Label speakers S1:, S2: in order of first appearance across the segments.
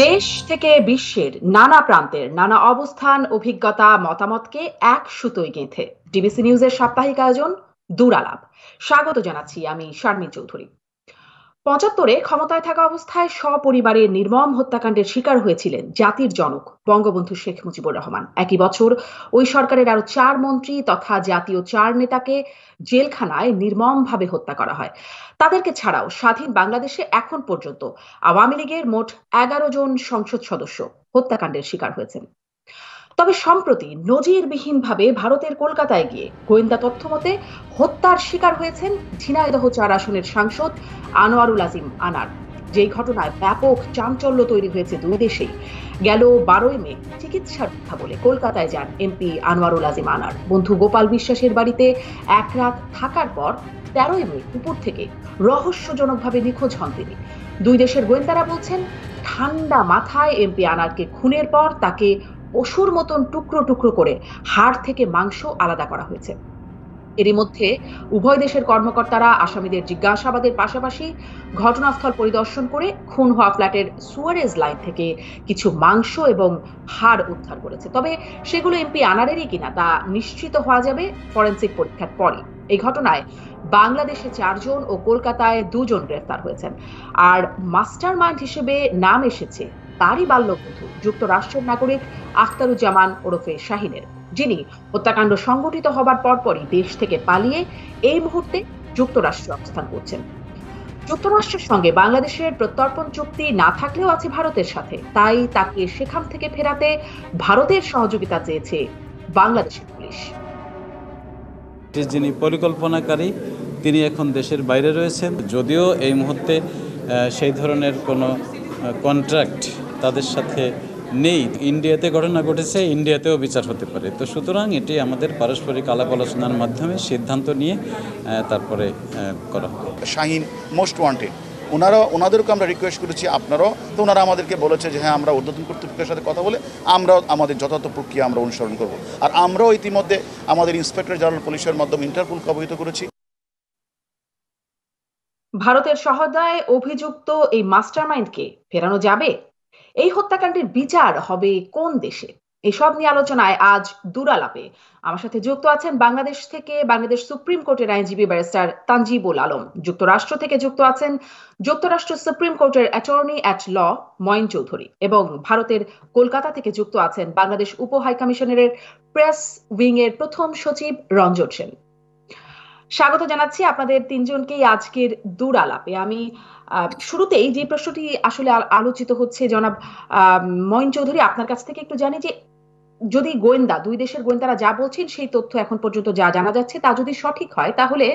S1: দেশ থেকে বিশ্বের নানা প্রান্তের নানা অবস্থান অভিজ্ঞতা মতামতকে এক সুতোয় গেঁথে ডিবিসি নিউজের সাপ্তাহিক আয়োজন দূরালাপ স্বাগত জানাচ্ছি আমি শারমিন চৌধুরী পঁচাত্তরে ক্ষমতায় থাকা অবস্থায় সপরিবারে নির্মম হত্যাকাণ্ডের শিকার হয়েছিলেন জাতির জনক বঙ্গবন্ধু শেখ মুজিবুর রহমান একই বছর ওই সরকারের আরো চার মন্ত্রী তথা জাতীয় চার নেতাকে জেলখানায় নির্মমভাবে হত্যা করা হয় তাদেরকে ছাড়াও স্বাধীন বাংলাদেশে এখন পর্যন্ত আওয়ামী লীগের মোট এগারো জন সংসদ সদস্য হত্যাকাণ্ডের শিকার হয়েছেন তবে সম্প্রতি নজিরবিহীনভাবে ভারতের কলকাতায় গিয়ে গোয়েন্দা তথ্য মতে হত্যার শিকার হয়েছেন ঝিনাইদহ চার আসনের সাংসদ আনোয়ারুল আজিম আনার যেই ঘটনায় ব্যাপক চাঞ্চল্য তৈরি হয়েছে দুই দেশেই গেল বারোই মে চিকিৎসার কথা বলে কলকাতায় যান এমপি আনোয়ারুল আজিম আনার বন্ধু গোপাল বিশ্বাসের বাড়িতে এক রাত থাকার পর তেরোই মে উপর থেকে রহস্যজনকভাবে নিখোঁজ হন তিনি দুই দেশের গোয়েন্দারা বলছেন ঠান্ডা মাথায় এমপি আনারকে খুনের পর তাকে পশুর মতন টুকরো টুকরো করে হাড় থেকে মাংস আলাদা করা হয়েছে এরই মধ্যে উভয় দেশের কর্মকর্তারা আসামিদের জিজ্ঞাসাবাদের পাশাপাশি ঘটনাস্থল পরিদর্শন করে খুন হওয়া ফ্ল্যাটের সুয়ারেজ লাইন থেকে কিছু মাংস এবং হাড় উদ্ধার করেছে তবে সেগুলো এমপি আনারেরই কিনা তা নিশ্চিত হওয়া যাবে ফরেন্সিক পরীক্ষার পরে এই ঘটনায় বাংলাদেশে চারজন ও কলকাতায় দুজন গ্রেফতার হয়েছেন আর মাস্টার মাইন্ড হিসেবে নাম এসেছে তারই বাল্যবন্ধু যুক্তরাষ্ট্রের নাগরিক আখতারুজ্জামান ওরফে শাহিনের যিনি হত্যাকাণ্ড সংগঠিত হবার পরপরই দেশ থেকে পালিয়ে এই মুহূর্তে যুক্তরাষ্ট্রে অবস্থান করছেন যুক্তরাষ্ট্রের সঙ্গে বাংলাদেশের প্রত্যর্পণ চুক্তি না থাকলেও আছে ভারতের সাথে তাই তাকে সেখান থেকে ফেরাতে ভারতের সহযোগিতা চেয়েছে বাংলাদেশের পুলিশ
S2: যিনি পরিকল্পনাকারী তিনি এখন দেশের বাইরে রয়েছেন যদিও এই মুহূর্তে সেই ধরনের কোনো কন্ট্রাক্ট তাদের সাথে নেই ইন্ডিয়াতে ঘটনা ঘটেছে ইন্ডিয়াতেও বিচার হতে পারে তো সুতরাং এটি আমাদের পারস্পরিক আলাপ আলোচনার মাধ্যমে সিদ্ধান্ত নিয়ে তারপরে করা শাহিন মোস্ট ওয়ান্টেড ওনারা ওনাদেরকে আমরা রিকোয়েস্ট করেছি আপনারাও তো ওনারা আমাদেরকে বলেছে যে হ্যাঁ আমরা উদ্বোধন কর্তৃপক্ষের সাথে কথা বলে আমরাও আমাদের যথার্থ প্রক্রিয়া আমরা অনুসরণ করব আর আমরাও ইতিমধ্যে আমাদের ইন্সপেক্টর জেনারেল পুলিশের মাধ্যমে ইন্টারপুলকে অবহিত করেছি
S1: ভারতের সহদায় অভিযুক্ত এই মাস্টারমাইন্ডকে ফেরানো যাবে এই হত্যাকাণ্ডের বিচার হবে কোন দেশে এসব নিয়ে আলোচনায় আজ দুরালাপে আমার সাথে যুক্ত আছেন বাংলাদেশ থেকে বাংলাদেশ সুপ্রিম কোর্টের আইনজীবী ব্যারিস্টার তানজিবুল আলম যুক্তরাষ্ট্র থেকে যুক্ত আছেন যুক্তরাষ্ট্র সুপ্রিম কোর্টের attorney at law Moyen Chowdhury এবং ভারতের কলকাতা থেকে যুক্ত আছেন বাংলাদেশ উপ হাই কমিশনের প্রেস উইং এর প্রথম সচিব রঞ্জন সেন স্বাগত জানাচ্ছি আপনাদের তিনজনকেই আজকের দূর আলাপে আমি শুরুতেই যে প্রশ্নটি আসলে আলোচিত হচ্ছে জনাব মইন চৌধুরী আপনার কাছ থেকে একটু জানি যে যদি গোয়েন্দা দুই দেশের গোয়েন্দারা যা বলছেন সেই তথ্য এখন পর্যন্ত যা জানা যাচ্ছে তা যদি সঠিক হয় তাহলে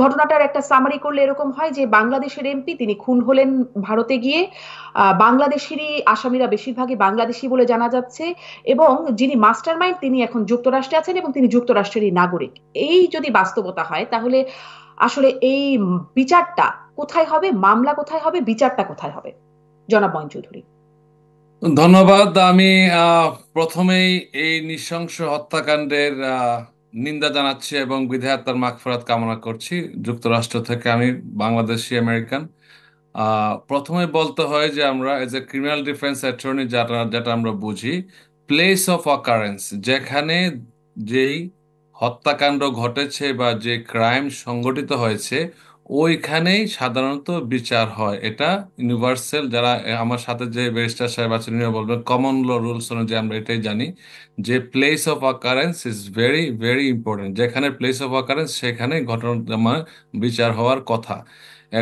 S1: ঘটনাটার একটা সামারি করলে এরকম হয় যে বাংলাদেশের এমপি তিনি খুন হলেন ভারতে গিয়ে বাংলাদেশেরই আসামিরা বেশিরভাগই বাংলাদেশি বলে জানা যাচ্ছে এবং যিনি মাস্টার মাইন্ড তিনি এখন যুক্তরাষ্ট্রে আছেন এবং তিনি যুক্তরাষ্ট্রেরই নাগরিক এই যদি বাস্তবতা হয় তাহলে আসলে এই বিচারটা কোথায় হবে মামলা কোথায় হবে বিচারটা কোথায় হবে জনাব চৌধুরী
S3: ধন্যবাদ আমি প্রথমেই এই নৃশংস হত্যাকাণ্ডের নিন্দা জানাচ্ছি এবং বিধায়াত্মার মাগফেরাত কামনা করছি যুক্তরাষ্ট্র থেকে আমি বাংলাদেশি আমেরিকান প্রথমে বলতে হয় যে আমরা as a criminal defence attorney যেটা যেটা আমরা বুঝি প্লেস অফ অকারেন্স যেখানে যেই হত্যাকাণ্ড ঘটেছে বা যে ক্রাইম সংগঠিত হয়েছে ওইখানেই সাধারণত বিচার হয় এটা ইউনিভার্সাল যারা আমার সাথে যে ব্যারিস্টার সাহেব আছেন উনিও বলবেন কমন ল রুলস অনুযায়ী আমরা এটাই জানি যে place of occurrence is very very important যেখানে প্লেস অফ অকারেন্স সেখানে ঘটনা মানে বিচার হওয়ার কথা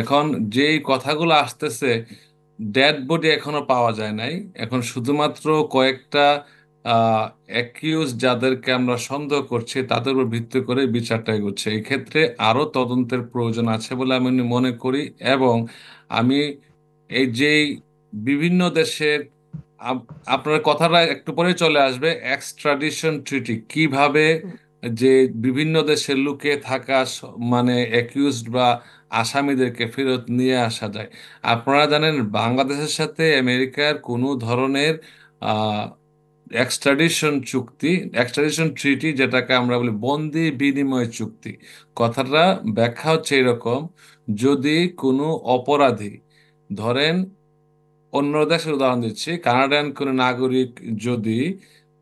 S3: এখন যেই কথাগুলো আসতেছে ডেড বডি এখনো পাওয়া যায় নাই এখন শুধুমাত্র কয়েকটা অ্যাকিউজ যাদেরকে আমরা সন্দেহ করছি তাদের উপর ভিত্তি করে বিচারটা এগোচ্ছে ক্ষেত্রে আরও তদন্তের প্রয়োজন আছে বলে আমি মনে করি এবং আমি এই যেই বিভিন্ন দেশের আপনার কথাটা একটু পরে চলে আসবে এক্সট্রাডিশন ট্রিটি কিভাবে যে বিভিন্ন দেশের লুকে থাকা মানে অ্যাকিউজড বা আসামিদেরকে ফেরত নিয়ে আসা যায় আপনারা জানেন বাংলাদেশের সাথে আমেরিকার কোনো ধরনের এক্সট্রাডিশন চুক্তি এক্সট্রাডিশন ট্রিটি যেটাকে আমরা বলি বন্দি বিনিময় চুক্তি কথাটা ব্যাখ্যা হচ্ছে এরকম যদি কোনো অপরাধী ধরেন অন্য দেশের উদাহরণ দিচ্ছি কানাডায়ন কোনো নাগরিক যদি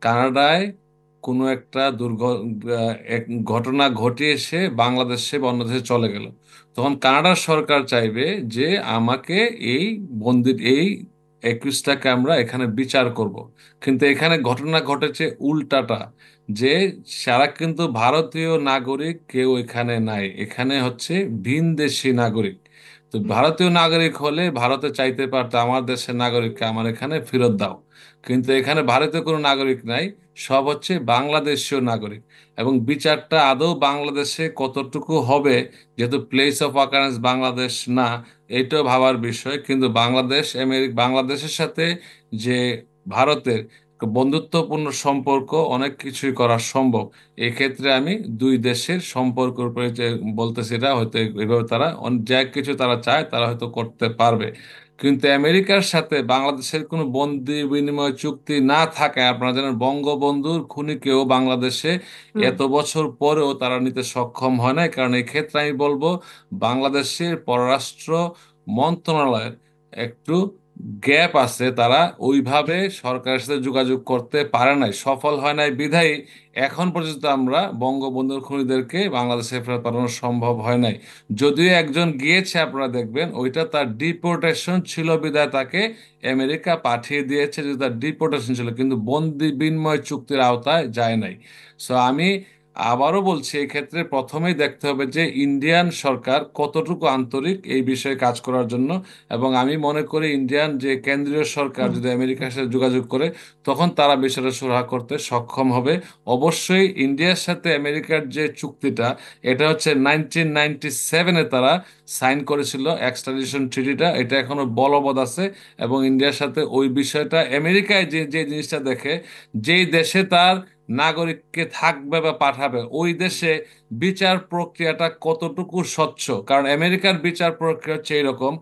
S3: কানাডায় কোনো একটা দুর্ঘ ঘটনা ঘটে এসে বাংলাদেশে বা অন্য দেশে চলে গেল তখন কানাডার সরকার চাইবে যে আমাকে এই বন্দির এই একুশটাকে আমরা এখানে বিচার করব কিন্তু এখানে ঘটনা ঘটেছে উল্টাটা যে সারা কিন্তু ভারতীয় নাগরিক কেউ এখানে নাই এখানে হচ্ছে ভিন দেশি নাগরিক তো ভারতীয় নাগরিক হলে ভারতে চাইতে পারতো আমার দেশের নাগরিককে আমার এখানে ফেরত দাও কিন্তু এখানে ভারতে কোনো নাগরিক নাই সব হচ্ছে বাংলাদেশীয় নাগরিক এবং বিচারটা আদৌ বাংলাদেশে কতটুকু হবে যেহেতু প্লেস অফ অকারেন্স বাংলাদেশ না এটাও ভাবার বিষয় কিন্তু বাংলাদেশ আমেরিক বাংলাদেশের সাথে যে ভারতের বন্ধুত্বপূর্ণ সম্পর্ক অনেক কিছুই করা সম্ভব এক্ষেত্রে আমি দুই দেশের সম্পর্কের উপরে বলতেছি এটা হয়তো এভাবে তারা যা কিছু তারা চায় তারা হয়তো করতে পারবে কিন্তু আমেরিকার সাথে বাংলাদেশের কোনো বন্দি বিনিময় চুক্তি না থাকায় আপনারা জানেন বঙ্গবন্ধুর খুনিকেও বাংলাদেশে এত বছর পরেও তারা নিতে সক্ষম হয় না কারণ এক্ষেত্রে আমি বলবো বাংলাদেশের পররাষ্ট্র মন্ত্রণালয়ের একটু গ্যাপ আছে তারা ওইভাবে সরকারের সাথে যোগাযোগ করতে পারে নাই সফল হয় নাই বিধায়ী এখন পর্যন্ত আমরা বঙ্গবন্ধুর খুনিদেরকে বাংলাদেশে ফেরত পাঠানো সম্ভব হয় নাই যদিও একজন গিয়েছে আপনারা দেখবেন ওইটা তার ডিপোর্টেশন ছিল বিধায় তাকে আমেরিকা পাঠিয়ে দিয়েছে যে তার ডিপোর্টেশন ছিল কিন্তু বন্দি বিনিময় চুক্তির আওতায় যায় নাই সো আমি আবারও বলছি এক্ষেত্রে প্রথমেই দেখতে হবে যে ইন্ডিয়ান সরকার কতটুকু আন্তরিক এই বিষয়ে কাজ করার জন্য এবং আমি মনে করি ইন্ডিয়ান যে কেন্দ্রীয় সরকার যদি আমেরিকার সাথে যোগাযোগ করে তখন তারা বিষয়টা সুরাহা করতে সক্ষম হবে অবশ্যই ইন্ডিয়ার সাথে আমেরিকার যে চুক্তিটা এটা হচ্ছে নাইনটিন নাইনটি সেভেনে তারা সাইন করেছিল এক্সট্রাডিশন ট্রিটিটা এটা এখনও বলবৎ আছে এবং ইন্ডিয়ার সাথে ওই বিষয়টা আমেরিকায় যে যে জিনিসটা দেখে যেই দেশে তার নাগরিককে থাকবে বা পাঠাবে ওই দেশে বিচার প্রক্রিয়াটা কতটুকু স্বচ্ছ কারণ আমেরিকার বিচার প্রক্রিয়া হচ্ছে এইরকম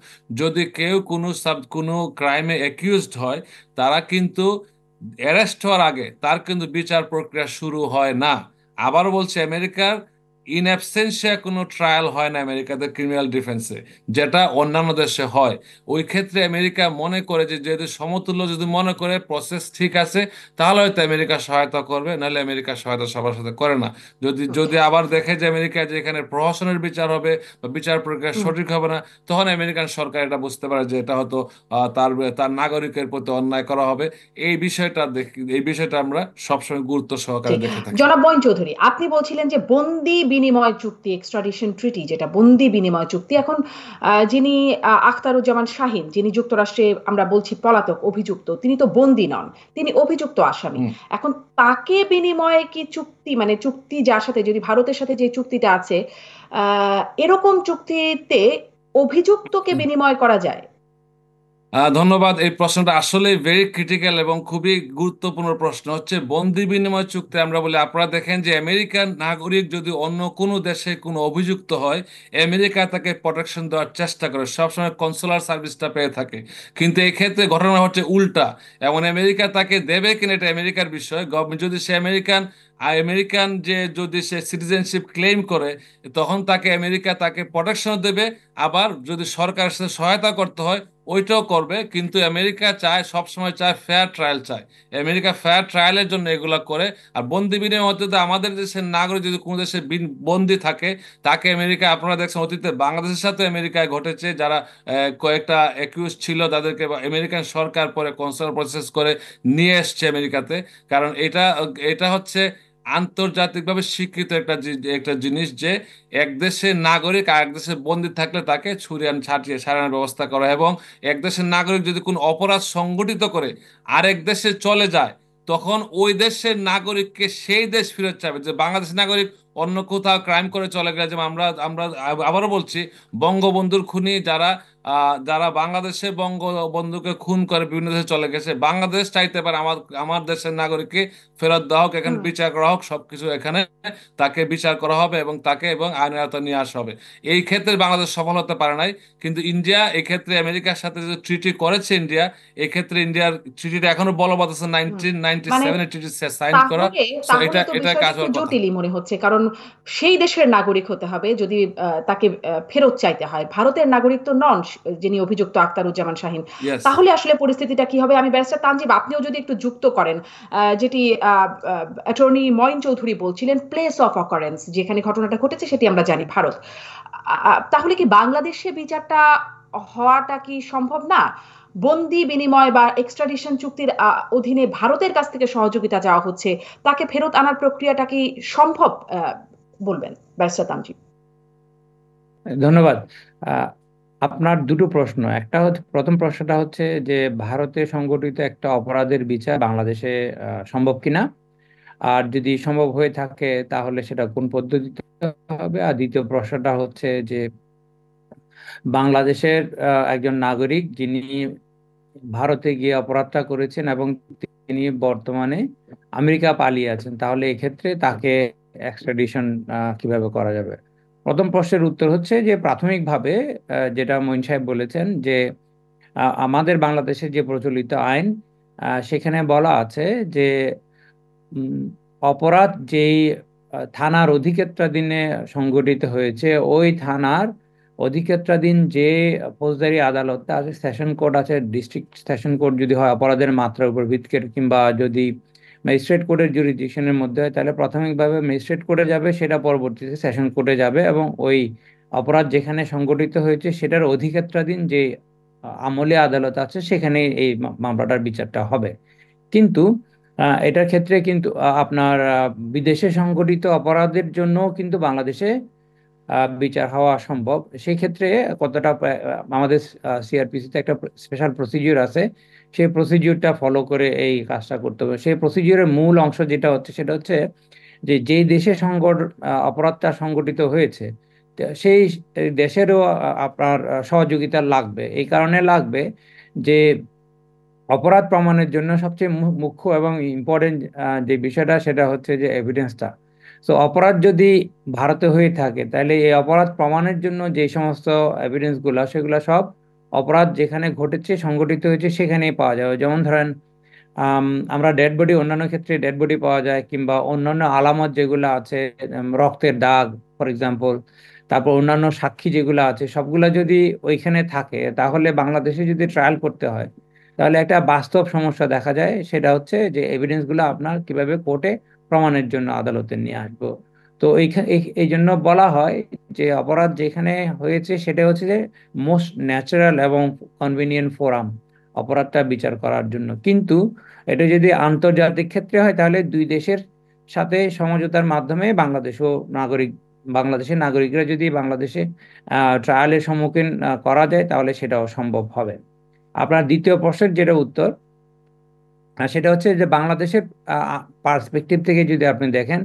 S3: যদি কেউ কোনো সাব কোনো ক্রাইমে অ্যাকিউজড হয় তারা কিন্তু অ্যারেস্ট হওয়ার আগে তার কিন্তু বিচার প্রক্রিয়া শুরু হয় না আবার বলছে আমেরিকার ইন অ্যাবসেন্সিয়া কোনো ট্রায়াল হয় না ক্রিমিনাল ডিফেন্সে যেটা অন্যান্য দেশে হয় ওই ক্ষেত্রে আমেরিকা মনে করে যে যদি সমতুল্য যদি মনে করে প্রসেস ঠিক আছে তাহলে হয়তো আমেরিকা সহায়তা করবে নাহলে আমেরিকা সহায়তা সবার সাথে করে না যদি যদি আবার দেখে যে আমেরিকা যে এখানে প্রহসনের বিচার হবে বা বিচার প্রক্রিয়া সঠিক হবে না তখন আমেরিকান সরকার এটা বুঝতে পারে যে এটা হয়তো তার তার নাগরিকের প্রতি অন্যায় করা হবে এই বিষয়টা দেখি এই বিষয়টা আমরা সবসময় গুরুত্ব সহকারে দেখে থাকি জনাব
S1: চৌধুরী আপনি বলছিলেন যে বন্দি বিনিময় চুক্তি এক্সট্রাডিশন ট্রিটি যেটা বন্দি বিনিময় চুক্তি এখন যিনি আখতারুজ্জামান শাহিন যিনি যুক্তরাষ্ট্রে আমরা বলছি পলাতক অভিযুক্ত তিনি তো বন্দি নন তিনি অভিযুক্ত আসামি এখন তাকে বিনিময়ে কি চুক্তি মানে চুক্তি যার সাথে যদি ভারতের সাথে যে চুক্তিটা আছে এরকম চুক্তিতে অভিযুক্তকে বিনিময় করা যায়
S3: ধন্যবাদ এই প্রশ্নটা আসলে ভেরি ক্রিটিক্যাল এবং খুবই গুরুত্বপূর্ণ প্রশ্ন হচ্ছে বন্দি বিনিময় চুক্তি আমরা বলি আপনারা দেখেন যে আমেরিকান নাগরিক যদি অন্য কোনো দেশে কোনো অভিযুক্ত হয় আমেরিকা তাকে প্রোটেকশন দেওয়ার চেষ্টা করে সবসময় কনসুলার সার্ভিসটা পেয়ে থাকে কিন্তু এক্ষেত্রে ঘটনা হচ্ছে উল্টা এমন আমেরিকা তাকে দেবে কিনা এটা আমেরিকার বিষয় গভর্নমেন্ট যদি সে আমেরিকান আর আমেরিকান যে যদি সে সিটিজেনশিপ ক্লেম করে তখন তাকে আমেরিকা তাকে প্রোটেকশন দেবে আবার যদি সরকারের সাথে সহায়তা করতে হয় ওইটাও করবে কিন্তু আমেরিকা চায় সবসময় চায় ফেয়ার ট্রায়াল চায় আমেরিকা ফেয়ার ট্রায়ালের জন্য এগুলো করে আর বন্দি বিনিময় তো আমাদের দেশের নাগরিক যদি কোনো দেশে বন্দি থাকে তাকে আমেরিকা আপনারা দেখছেন অতীতে বাংলাদেশের সাথে আমেরিকায় ঘটেছে যারা কয়েকটা অ্যাকিউজ ছিল তাদেরকে আমেরিকান সরকার পরে কনসার প্রসেস করে নিয়ে এসছে আমেরিকাতে কারণ এটা এটা হচ্ছে আন্তর্জাতিকভাবে স্বীকৃত একটা একটা জিনিস যে এক দেশের নাগরিক আর এক দেশের বন্দী থাকলে তাকে ছুরিয়ান ছাটিয়ে সারানোর ব্যবস্থা করা এবং এক দেশের নাগরিক যদি কোনো অপরাধ সংগঠিত করে আরেক দেশে চলে যায় তখন ওই দেশের নাগরিককে সেই দেশ ফেরত চাবে যে বাংলাদেশের নাগরিক অন্য কোথাও ক্রাইম করে চলে গেলে যেমন আমরা আমরা আবারও বলছি বঙ্গবন্ধুর খুনি যারা যারা বাংলাদেশে বঙ্গবন্ধুকে খুন করে বিভিন্ন দেশে চলে গেছে বাংলাদেশ চাইতে পারে আমার আমার দেশের নাগরিককে ফেরত দেওয়া হোক এখানে বিচার করা হোক সবকিছু এখানে তাকে বিচার করা হবে এবং তাকে এবং আইনের আওতায় নিয়ে আসা হবে এই ক্ষেত্রে বাংলাদেশ সফল হতে পারে নাই কিন্তু ইন্ডিয়া এক্ষেত্রে আমেরিকার সাথে যে ট্রিটি করেছে ইন্ডিয়া এক্ষেত্রে ইন্ডিয়ার ট্রিটিটা এখনো বলবৎ আছে নাইনটিন নাইনটি সেভেনে ট্রিটি সাইন করা এটা এটা কাজ
S1: জটিলই মনে হচ্ছে কারণ সেই দেশের নাগরিক হতে হবে যদি তাকে ফেরত চাইতে হয় ভারতের নাগরিক তো নন যিনি অভিযুক্ত আক্তারুজ্জামান শাহিন তাহলে আসলে পরিস্থিতিটা কি হবে আমি ব্যারিস্টার তানজিব আপনিও যদি একটু যুক্ত করেন যেটি অ্যাটর্নি ময়ন চৌধুরী বলছিলেন প্লেস অফ অকারেন্স যেখানে ঘটনাটা ঘটেছে সেটি আমরা জানি ভারত তাহলে কি বাংলাদেশে বিচারটা হওয়াটা কি সম্ভব না বন্দি বিনিময় বা এক্সট্রাডিশন চুক্তির অধীনে ভারতের কাছ থেকে সহযোগিতা চাওয়া হচ্ছে তাকে ফেরত আনার প্রক্রিয়াটা কি সম্ভব বলবেন ব্যারিস্টার তানজিব
S4: ধন্যবাদ আপনার দুটো প্রশ্ন একটা হচ্ছে প্রথম প্রশ্নটা হচ্ছে যে ভারতে সংগঠিত একটা অপরাধের বিচার বাংলাদেশে সম্ভব কিনা আর যদি সম্ভব হয়ে থাকে তাহলে সেটা কোন পদ্ধতিতে হবে আর দ্বিতীয় প্রশ্নটা হচ্ছে যে বাংলাদেশের একজন নাগরিক যিনি ভারতে গিয়ে অপরাধটা করেছেন এবং তিনি বর্তমানে আমেরিকা পালিয়ে আছেন তাহলে এক্ষেত্রে তাকে এক্সট্রাডিশন কিভাবে করা যাবে প্রথম প্রশ্নের উত্তর হচ্ছে যে প্রাথমিকভাবে যেটা মইন সাহেব বলেছেন যে আমাদের বাংলাদেশে যে প্রচলিত আইন সেখানে বলা আছে যে অপরাধ যেই থানার অধিক্ষেত্রাধীনে সংগঠিত হয়েছে ওই থানার অধিক্ষেত্রাধীন যে ফৌজদারি আদালতটা আছে সেশন কোর্ট আছে ডিস্ট্রিক্ট সেশন কোর্ট যদি হয় অপরাধের মাত্রার উপর ভিত্তি কিংবা যদি ম্যাজিস্ট্রেট কোর্টের জুরিডিকশনের মধ্যে হয় তাহলে প্রাথমিকভাবে ম্যাজিস্ট্রেট কোর্টে যাবে সেটা পরবর্তীতে সেশন কোর্টে যাবে এবং ওই অপরাধ যেখানে সংগঠিত হয়েছে সেটার অধিক্ষেত্রাধীন যে আমলে আদালত আছে সেখানে এই মামলাটার বিচারটা হবে কিন্তু এটার ক্ষেত্রে কিন্তু আপনার বিদেশে সংগঠিত অপরাধের জন্য কিন্তু বাংলাদেশে বিচার হওয়া সম্ভব সেই ক্ষেত্রে কতটা আমাদের সিআরপিসিতে একটা স্পেশাল প্রসিডিওর আছে সেই প্রসিডিউরটা ফলো করে এই কাজটা করতে হবে সেই প্রসিডিউরের মূল অংশ যেটা হচ্ছে সেটা হচ্ছে যে যেই দেশে সংগঠ অপরাধটা সংগঠিত হয়েছে সেই দেশেরও আপনার সহযোগিতা লাগবে এই কারণে লাগবে যে অপরাধ প্রমাণের জন্য সবচেয়ে মুখ্য এবং ইম্পর্টেন্ট যে বিষয়টা সেটা হচ্ছে যে এভিডেন্সটা তো অপরাধ যদি ভারতে হয়ে থাকে তাহলে এই অপরাধ প্রমাণের জন্য যে সমস্ত এভিডেন্সগুলো সেগুলো সব অপরাধ যেখানে ঘটেছে সংগঠিত হয়েছে সেখানেই পাওয়া যাবে যেমন ধরেন আমরা ডেড বডি অন্যান্য ক্ষেত্রে ডেড বডি পাওয়া যায় কিংবা অন্যান্য আলামত যেগুলো আছে রক্তের দাগ ফর এক্সাম্পল তারপর অন্যান্য সাক্ষী যেগুলো আছে সবগুলা যদি ওইখানে থাকে তাহলে বাংলাদেশে যদি ট্রায়াল করতে হয় তাহলে একটা বাস্তব সমস্যা দেখা যায় সেটা হচ্ছে যে এভিডেন্সগুলো আপনার কিভাবে কোর্টে প্রমাণের জন্য আদালতে নিয়ে আসবো তো এই জন্য বলা হয় যে অপরাধ যেখানে হয়েছে সেটা হচ্ছে যে মোস্ট ন্যাচারাল এবং কনভিনিয়েন্ট ফোরাম অপরাধটা বিচার করার জন্য কিন্তু এটা যদি আন্তর্জাতিক ক্ষেত্রে হয় তাহলে দুই দেশের সাথে সমঝোতার মাধ্যমে বাংলাদেশও নাগরিক বাংলাদেশের নাগরিকরা যদি বাংলাদেশে ট্রায়ালের সম্মুখীন করা যায় তাহলে সেটাও সম্ভব হবে আপনার দ্বিতীয় প্রশ্নের যেটা উত্তর সেটা হচ্ছে যে বাংলাদেশের পার্সপেক্টিভ থেকে যদি আপনি দেখেন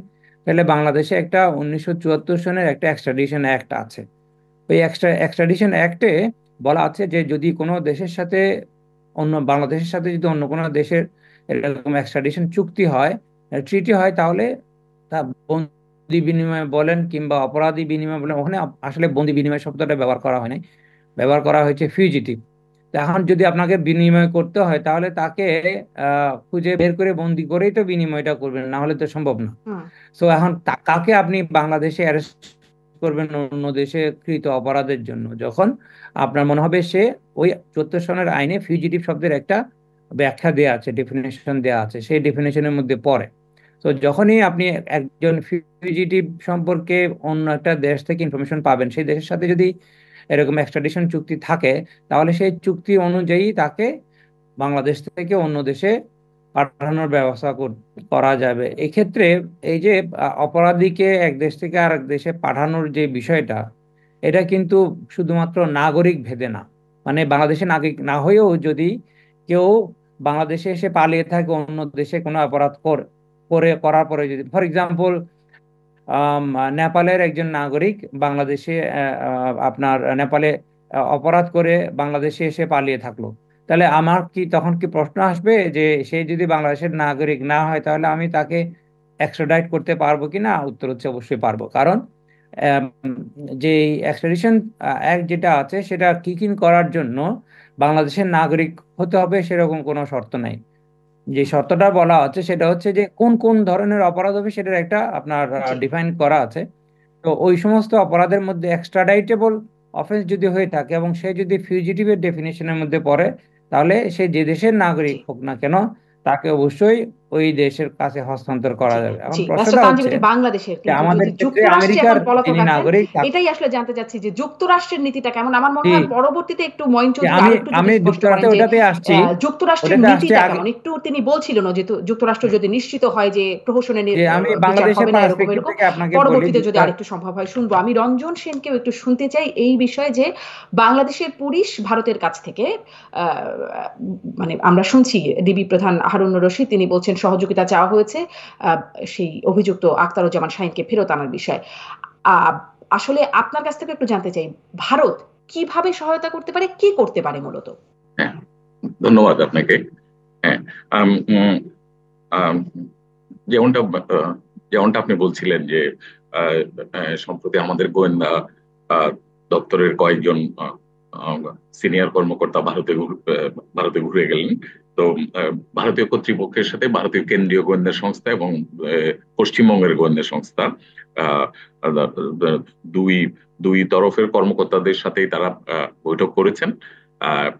S4: তাহলে বাংলাদেশে একটা উনিশশো চুয়াত্তর সনের একটা এক্সট্রাডিশন অ্যাক্ট আছে ওই এক্সট্রা এক্সট্রাডিশন অ্যাক্টে বলা আছে যে যদি কোনো দেশের সাথে অন্য বাংলাদেশের সাথে যদি অন্য কোনো দেশের এরকম এক্সট্রাডিশন চুক্তি হয় ট্রিটি হয় তাহলে তা বন্দি বিনিময় বলেন কিংবা অপরাধী বিনিময় বলেন ওখানে আসলে বন্দি বিনিময় শব্দটা ব্যবহার করা হয়নি ব্যবহার করা হয়েছে ফিউজিটিভ এখন যদি আপনাকে বিনিময় করতে হয় তাহলে তাকে খুঁজে বের করে বন্দি করেই তো বিনিময়টা করবেন না হলে তো সম্ভব না সো এখন কাকে আপনি বাংলাদেশে অ্যারেস্ট করবেন অন্য দেশে কৃত অপরাধের জন্য যখন আপনার মনে হবে সে ওই চোদ্দ সনের আইনে ফিউজিটিভ শব্দের একটা ব্যাখ্যা দেওয়া আছে ডেফিনেশন দেওয়া আছে সেই ডেফিনেশনের মধ্যে পড়ে তো যখনই আপনি একজন ফিউজিটিভ সম্পর্কে অন্য একটা দেশ থেকে ইনফরমেশন পাবেন সেই দেশের সাথে যদি এরকম এক্সট্রাডিশন চুক্তি থাকে তাহলে সেই চুক্তি অনুযায়ী তাকে বাংলাদেশ থেকে অন্য দেশে পাঠানোর ব্যবস্থা করা যাবে এক্ষেত্রে এই যে অপরাধীকে এক দেশ থেকে আর এক দেশে পাঠানোর যে বিষয়টা এটা কিন্তু শুধুমাত্র নাগরিক ভেদে না মানে বাংলাদেশে নাগরিক না হয়েও যদি কেউ বাংলাদেশে এসে পালিয়ে থাকে অন্য দেশে কোনো অপরাধ করে করার পরে যদি ফর এক্সাম্পল নেপালের একজন নাগরিক বাংলাদেশে আপনার নেপালে অপরাধ করে বাংলাদেশে এসে পালিয়ে থাকলো তাহলে আমার কি তখন কি প্রশ্ন আসবে যে সে যদি বাংলাদেশের নাগরিক না হয় তাহলে আমি তাকে এক্সট্রাডাইট করতে পারবো কি না উত্তর হচ্ছে অবশ্যই পারবো কারণ যে এক্সট্রাডিশন অ্যাক্ট যেটা আছে সেটা কিক ইন করার জন্য বাংলাদেশের নাগরিক হতে হবে সেরকম কোনো শর্ত নাই যে শর্তটা বলা আছে সেটা হচ্ছে যে কোন কোন ধরনের অপরাধ হবে সেটার একটা আপনার ডিফাইন করা আছে তো ওই সমস্ত অপরাধের মধ্যে এক্সট্রাডাইটেবল অফেন্স যদি হয়ে থাকে এবং সে যদি ফিউজিটিভের ডেফিনেশনের মধ্যে পড়ে তাহলে সে যে দেশের নাগরিক হোক না কেন তাকে অবশ্যই ওই দেশের কাছে হস্তান্তর করা যাবে
S1: বাংলাদেশের এটাই আসলে জানতে চাচ্ছি যে যুক্তরাষ্ট্রের নীতিটা কেমন আমার মনে হয় পরবর্তীতে একটু আমি যুক্তরাষ্ট্রে আসছি যুক্তরাষ্ট্রের নীতিটা কেমন একটু তিনি বলছিলেন যে যুক্তরাষ্ট্র যদি নিশ্চিত হয় যে প্রহসনের আমি বাংলাদেশের পরবর্তীতে যদি আরেকটু সম্ভব হয় শুনবো আমি রঞ্জন সেনকেও একটু শুনতে চাই এই বিষয়ে যে বাংলাদেশের পুলিশ ভারতের কাছ থেকে মানে আমরা শুনছি ডিবি প্রধান হারুন রশিদ তিনি বলছেন সহযোগিতা চাওয়া হয়েছে সেই অভিযুক্ত আক্তারুজ্জামান শাহিনকে ফেরত আনার বিষয়ে আসলে আপনার কাছ থেকে একটু জানতে চাই ভারত কিভাবে সহায়তা করতে পারে কি করতে পারে মূলত হ্যাঁ,
S2: ধন্যবাদ আপনাকে হ্যাঁ, যেমনটা যেমনটা আপনি বলছিলেন যে সম্প্রতি আমাদের গোয়েন্দা দপ্তরের কয়েকজন সিনিয়র কর্মকর্তা ভারতে ভারতে ঘুরে গেলেন তো ভারতীয় কর্তৃপক্ষের সাথে ভারতীয় কেন্দ্রীয় গোয়েন্দা সংস্থা এবং পশ্চিমবঙ্গের গোয়েন্দা সংস্থা দুই দুই তরফের কর্মকর্তাদের সাথেই তারা বৈঠক করেছেন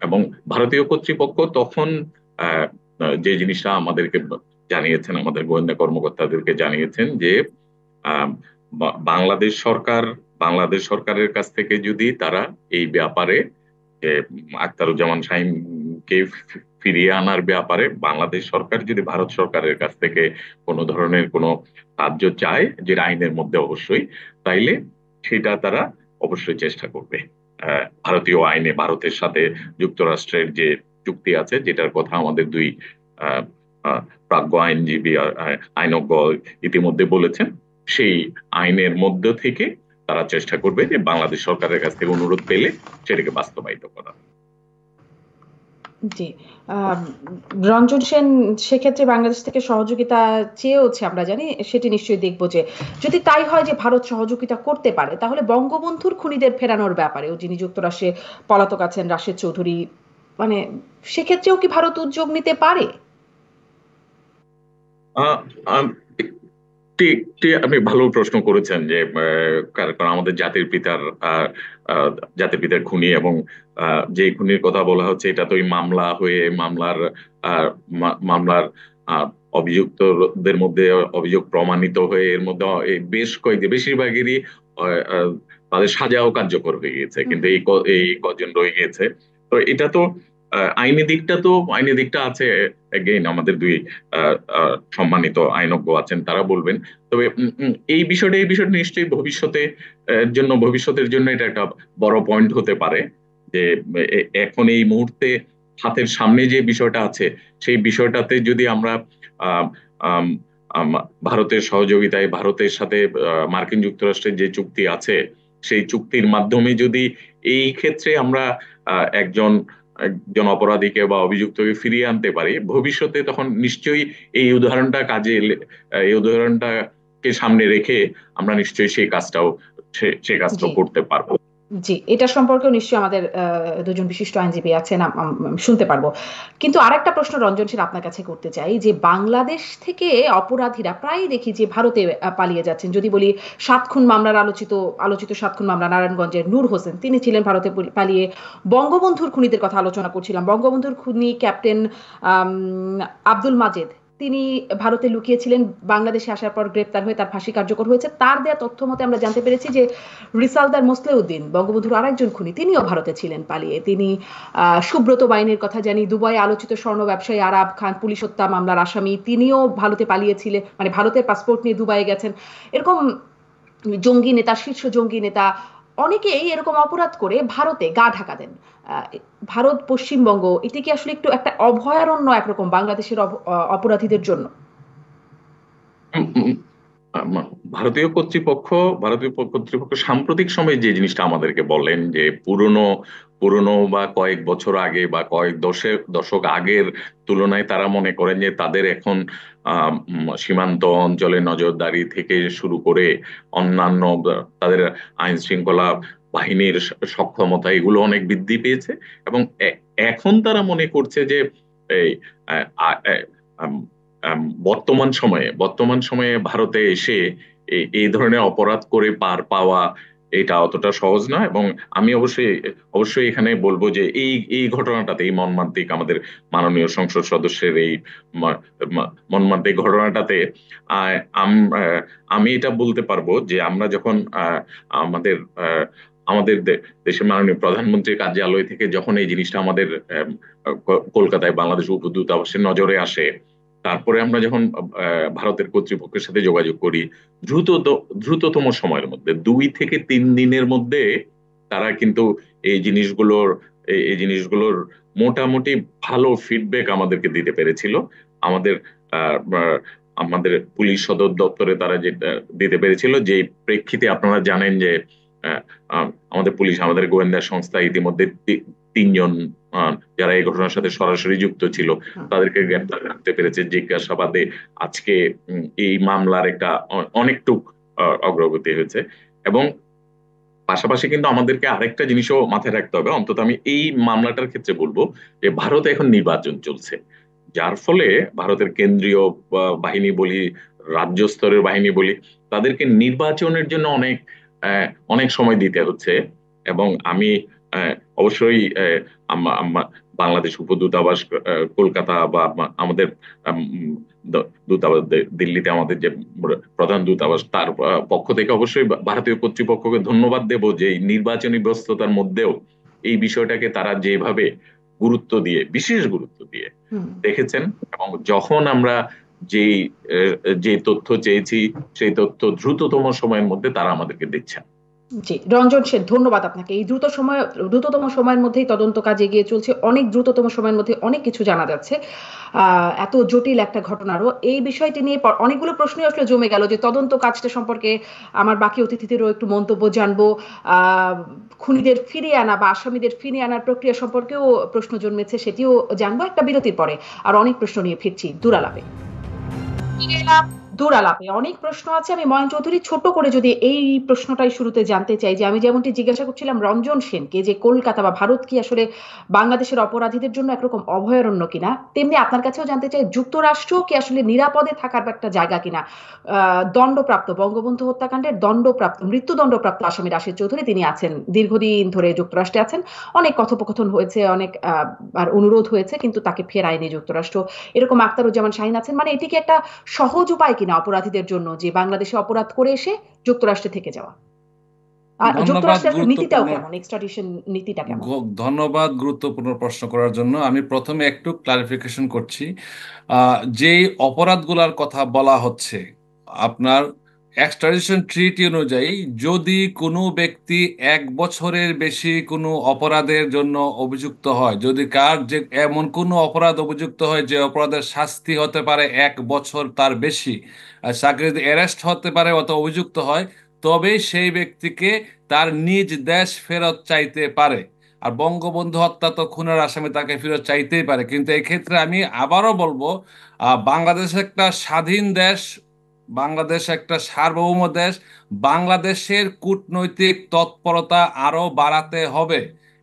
S2: এবং ভারতীয় কর্তৃপক্ষ তখন যে জিনিসটা আমাদেরকে জানিয়েছেন আমাদের গোয়েন্দা কর্মকর্তাদেরকে জানিয়েছেন যে বাংলাদেশ সরকার বাংলাদেশ সরকারের কাছ থেকে যদি তারা এই ব্যাপারে আখতারুজ্জামান সাহিম কে ফিরিয়ে আনার ব্যাপারে বাংলাদেশ সরকার যদি ভারত সরকারের কাছ থেকে কোনো ধরনের কোনো সাহায্য চায় যে আইনের মধ্যে অবশ্যই তাইলে সেটা তারা অবশ্যই চেষ্টা করবে ভারতীয় আইনে ভারতের সাথে যুক্তরাষ্ট্রের যে চুক্তি আছে যেটার কথা আমাদের দুই প্রাজ্ঞ আইনজীবী আইনজ্ঞ ইতিমধ্যে বলেছেন সেই আইনের মধ্য থেকে তারা চেষ্টা করবে যে বাংলাদেশ সরকারের কাছ থেকে অনুরোধ পেলে সেটাকে বাস্তবায়িত করা
S1: জি রঞ্জন সেন সেক্ষেত্রে বাংলাদেশ থেকে সহযোগিতা চেয়েওছে আমরা জানি সেটি নিশ্চয়ই দেখবো যে যদি তাই হয় যে ভারত সহযোগিতা করতে পারে তাহলে বঙ্গবন্ধুর খুনিদের ফেরানোর ব্যাপারেও যিনি যুক্তরাষ্ট্রে পলাতক আছেন রাশেদ চৌধুরী মানে সেক্ষেত্রেও কি ভারত উদ্যোগ নিতে পারে
S2: আপনি ভালো প্রশ্ন করেছেন যে কারণ আমাদের জাতির পিতার জাতির পিতার খুনি এবং যে খুনির কথা বলা হচ্ছে এটা তো মামলা হয়ে মামলার মামলার অভিযুক্তদের মধ্যে অভিযোগ প্রমাণিত হয়ে এর মধ্যে বেশ কয়েকদিন বেশিরভাগেরই তাদের সাজাও কার্যকর হয়ে গিয়েছে কিন্তু এই এই কজন রয়ে গিয়েছে তো এটা তো আইনি দিকটা তো আইনি দিকটা আছে এগেইন আমাদের দুই সম্মানিত আইনজ্ঞ আছেন তারা বলবেন তবে এই বিষয়টা এই বিষয়টা নিশ্চয়ই ভবিষ্যতে জন্য ভবিষ্যতের জন্য এটা একটা বড় পয়েন্ট হতে পারে যে এখন এই মুহূর্তে হাতের সামনে যে বিষয়টা আছে সেই বিষয়টাতে যদি আমরা ভারতের সহযোগিতায় ভারতের সাথে মার্কিন যুক্তরাষ্ট্রের যে চুক্তি আছে সেই চুক্তির মাধ্যমে যদি এই ক্ষেত্রে আমরা একজন একজন অপরাধীকে বা অভিযুক্তকে ফিরিয়ে আনতে পারি ভবিষ্যতে তখন নিশ্চয়ই এই উদাহরণটা কাজে এই উদাহরণটাকে সামনে রেখে আমরা নিশ্চয়ই সেই কাজটাও সেই কাজটাও করতে পারবো
S1: জি এটা সম্পর্কেও নিশ্চয়ই আমাদের দুজন বিশিষ্ট আইনজীবী আছেন শুনতে পারবো কিন্তু আর একটা প্রশ্ন রঞ্জনশীল আপনার কাছে করতে চাই যে বাংলাদেশ থেকে অপরাধীরা প্রায় দেখি যে ভারতে পালিয়ে যাচ্ছেন যদি বলি সাত খুন মামলার আলোচিত আলোচিত সাত খুন মামলা নারায়ণগঞ্জের নূর হোসেন তিনি ছিলেন ভারতে পালিয়ে বঙ্গবন্ধুর খুনিদের কথা আলোচনা করছিলাম বঙ্গবন্ধুর খুনি ক্যাপ্টেন আব্দুল মাজেদ তিনি ভারতে লুকিয়েছিলেন বাংলাদেশে আসার পর গ্রেপ্তার হয়ে তার ফাঁসি কার্যকর হয়েছে তার দেয়া তথ্য মতে আমরা জানতে পেরেছি যে রিসালদার মোসলেউদ্দিন বঙ্গবন্ধুর আরেকজন খুনি তিনিও ভারতে ছিলেন পালিয়ে তিনি সুব্রত বাইনের কথা জানি দুবাই আলোচিত স্বর্ণ ব্যবসায়ী আরাব খান পুলিশ হত্যা মামলার আসামি তিনিও ভারতে পালিয়েছিলেন মানে ভারতের পাসপোর্ট নিয়ে দুবাইয়ে গেছেন এরকম জঙ্গি নেতা শীর্ষ জঙ্গি নেতা অনেকেই এরকম অপরাধ করে ভারতে গা ঢাকা দেন ভারত পশ্চিমবঙ্গ এটি কি আসলে একটু একটা অভয়ারণ্য একরকম বাংলাদেশের অপরাধীদের জন্য
S2: ভারতীয় কর্তৃপক্ষ ভারতীয় কর্তৃপক্ষ সাম্প্রতিক সময়ে যে জিনিসটা আমাদেরকে বলেন যে পুরনো পুরনো বা কয়েক বছর আগে বা কয়েক দশে দশক আগের তুলনায় তারা মনে করেন যে তাদের এখন সীমান্ত অঞ্চলে নজরদারি থেকে শুরু করে অন্যান্য তাদের আইন শৃঙ্খলা বাহিনীর সক্ষমতা এগুলো অনেক বৃদ্ধি পেয়েছে এবং এখন তারা মনে করছে যে এই বর্তমান সময়ে বর্তমান সময়ে ভারতে এসে এই ধরনের অপরাধ করে পার পাওয়া এটা অতটা সহজ না এবং আমি অবশ্যই অবশ্যই এখানে বলবো যে এই এই ঘটনাটাতে এই মনমান্তিক আমাদের মাননীয় সংসদ সদস্যের এই মনমান্তিক ঘটনাটাতে আমি এটা বলতে পারবো যে আমরা যখন আমাদের আমাদের দেশের মাননীয় প্রধানমন্ত্রীর কার্যালয় থেকে যখন এই জিনিসটা আমাদের কলকাতায় বাংলাদেশ উপদূতাবাসের নজরে আসে তারপরে আমরা যখন ভারতের কর্তৃপক্ষের সাথে যোগাযোগ করি দ্রুত দ্রুততম সময়ের মধ্যে দুই থেকে তিন দিনের মধ্যে তারা কিন্তু এই জিনিসগুলোর এই জিনিসগুলোর মোটামুটি ভালো ফিডব্যাক আমাদেরকে দিতে পেরেছিল আমাদের আমাদের পুলিশ সদর দপ্তরে তারা যেটা দিতে পেরেছিল যে প্রেক্ষিতে আপনারা জানেন যে হ্যাঁ, আমাদের পুলিশ আমাদের গোয়েন্দা সংস্থা ইতিমধ্যে তিনজন যারা এই ঘটনার সাথে সরাসরি যুক্ত ছিল হ্যাঁ। তাদেরকে গ্রেপ্তার করতে পেরেছে জিজ্ঞাসাবাদে আজকে এই মামলার একটা অনেকটুক অগ্রগতি হয়েছে এবং পাশাপাশি কিন্তু আমাদেরকে আরেকটা জিনিসও মাথায় রাখতে হবে অন্তত আমি এই মামলাটার ক্ষেত্রে বলবো যে ভারতে এখন নির্বাচন চলছে যার ফলে ভারতের কেন্দ্রীয় বাহিনী বলি রাজ্য স্তরের বাহিনী বলি তাদেরকে নির্বাচনের জন্য অনেক আহ অনেক সময় দিতে হচ্ছে এবং আমি অবশ্যই বাংলাদেশ উপদূতাবাস কলকাতা বা আমাদের দূতাবাস দিল্লিতে আমাদের যে প্রধান দূতাবাস তার পক্ষ থেকে অবশ্যই ভারতীয় কর্তৃপক্ষকে ধন্যবাদ দেব যে নির্বাচনী ব্যস্ততার মধ্যেও এই বিষয়টাকে তারা যেভাবে গুরুত্ব দিয়ে বিশেষ গুরুত্ব দিয়ে দেখেছেন এবং যখন আমরা যেই যে তথ্য চেয়েছি সেই তথ্য দ্রুততম সময়ের মধ্যে তারা আমাদেরকে দিচ্ছেন
S1: জি রঞ্জন সেন ধন্যবাদ আপনাকে এই দ্রুত সময় দ্রুততম সময়ের মধ্যেই তদন্ত কাজ এগিয়ে চলছে অনেক দ্রুততম সময়ের মধ্যে অনেক কিছু জানা যাচ্ছে এত জটিল একটা ঘটনারও এই বিষয়টি নিয়ে অনেকগুলো প্রশ্নই আসলে জমে গেল যে তদন্ত কাজটা সম্পর্কে আমার বাকি অতিথিদেরও একটু মন্তব্য জানবো খুনিদের ফিরিয়ে আনা বা আসামিদের ফিরিয়ে আনার প্রক্রিয়া সম্পর্কেও প্রশ্ন জন্মেছে সেটিও জানবো একটা বিরতির পরে আর অনেক প্রশ্ন নিয়ে ফিরছি দুরালাপে Miguel দৌড়ালাপে অনেক প্রশ্ন আছে আমি ময়ন চৌধুরী ছোট করে যদি এই প্রশ্নটাই শুরুতে জানতে চাই যে আমি যেমনটি জিজ্ঞাসা করছিলাম রঞ্জন সেনকে যে কলকাতা বা ভারত কি আসলে বাংলাদেশের অপরাধীদের জন্য একরকম অভয়ারণ্য কিনা তেমনি আপনার কাছেও জানতে চাই যুক্তরাষ্ট্র কি আসলে নিরাপদে থাকার একটা জায়গা কিনা দণ্ডপ্রাপ্ত বঙ্গবন্ধু হত্যাকাণ্ডের দণ্ডপ্রাপ্ত মৃত্যুদণ্ডপ্রাপ্ত আসামি রাশেদ চৌধুরী তিনি আছেন দীর্ঘদিন ধরে যুক্তরাষ্ট্রে আছেন অনেক কথোপকথন হয়েছে অনেক আর অনুরোধ হয়েছে কিন্তু তাকে ফেরায়নি যুক্তরাষ্ট্র এরকম আক্তারুজ্জামান শাহিন আছেন মানে এটিকে একটা সহজ উপায় কিনা অপরাধীদের জন্য যে বাংলাদেশে অপরাধ করে এসে যুক্তরাষ্ট্রে থেকে যাওয়া
S3: ধন্যবাদ গুরুত্বপূর্ণ প্রশ্ন করার জন্য আমি প্রথমে একটু ক্লারিফিকেশন করছি যে অপরাধগুলার কথা বলা হচ্ছে আপনার এক্সট্রাডিশন ট্রিটি অনুযায়ী যদি কোনো ব্যক্তি এক বছরের বেশি কোনো অপরাধের জন্য অভিযুক্ত হয় যদি কার যে এমন কোনো অপরাধ অভিযুক্ত হয় যে অপরাধের শাস্তি হতে পারে এক বছর তার বেশি চাকরি যদি অ্যারেস্ট হতে পারে অত অভিযুক্ত হয় তবে সেই ব্যক্তিকে তার নিজ দেশ ফেরত চাইতে পারে আর বঙ্গবন্ধু হত্যা তো খুনের আসামে তাকে ফেরত চাইতেই পারে কিন্তু এক্ষেত্রে আমি আবারও বলবো বাংলাদেশ একটা স্বাধীন দেশ বাংলাদেশ একটা সার্বভৌম দেশ বাংলাদেশের কূটনৈতিক তৎপরতা আরও বাড়াতে হবে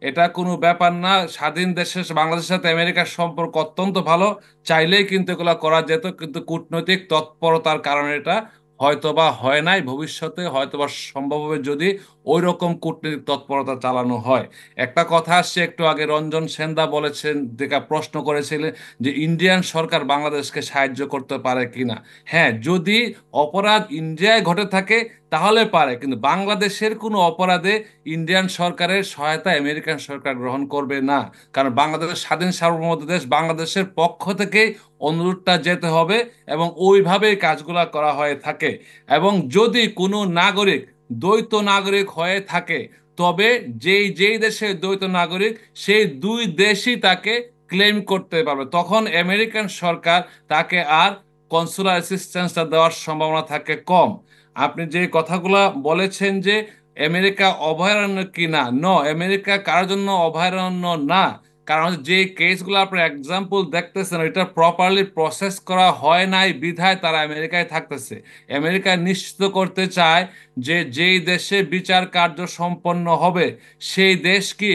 S3: এটা কোনো ব্যাপার না স্বাধীন দেশের বাংলাদেশের সাথে আমেরিকার সম্পর্ক অত্যন্ত ভালো চাইলেই কিন্তু এগুলো করা যেত কিন্তু কূটনৈতিক তৎপরতার কারণে এটা হয়তোবা হয় নাই ভবিষ্যতে হয়তোবা সম্ভবভাবে যদি ওই রকম কূটনীতিক তৎপরতা চালানো হয় একটা কথা আসছে একটু আগে রঞ্জন সেন্দা বলেছেন দেখা প্রশ্ন করেছিলেন যে ইন্ডিয়ান সরকার বাংলাদেশকে সাহায্য করতে পারে কিনা হ্যাঁ যদি অপরাধ ইন্ডিয়ায় ঘটে থাকে তাহলে পারে কিন্তু বাংলাদেশের কোনো অপরাধে ইন্ডিয়ান সরকারের সহায়তা আমেরিকান সরকার গ্রহণ করবে না কারণ বাংলাদেশের স্বাধীন সার্বভৌমত্ব দেশ বাংলাদেশের পক্ষ থেকে অনুরোধটা যেতে হবে এবং ওইভাবেই কাজগুলা করা হয়ে থাকে এবং যদি কোনো নাগরিক দ্বৈত নাগরিক হয়ে থাকে তবে যেই যেই দেশের দ্বৈত নাগরিক সেই দুই দেশই তাকে ক্লেম করতে পারবে তখন আমেরিকান সরকার তাকে আর কনসুলার অ্যাসিস্ট্যান্সটা দেওয়ার সম্ভাবনা থাকে কম আপনি যে কথাগুলা বলেছেন যে আমেরিকা অভয়ারণ্য কি না ন আমেরিকা কার জন্য অভয়ারণ্য না কারণ যে কেসগুলো আপনার এক্সাম্পল দেখতেছেন এটা প্রপারলি প্রসেস করা হয় নাই বিধায় তারা আমেরিকায় থাকতেছে আমেরিকা নিশ্চিত করতে চায় যে যেই দেশে বিচার কার্য সম্পন্ন হবে সেই দেশ কি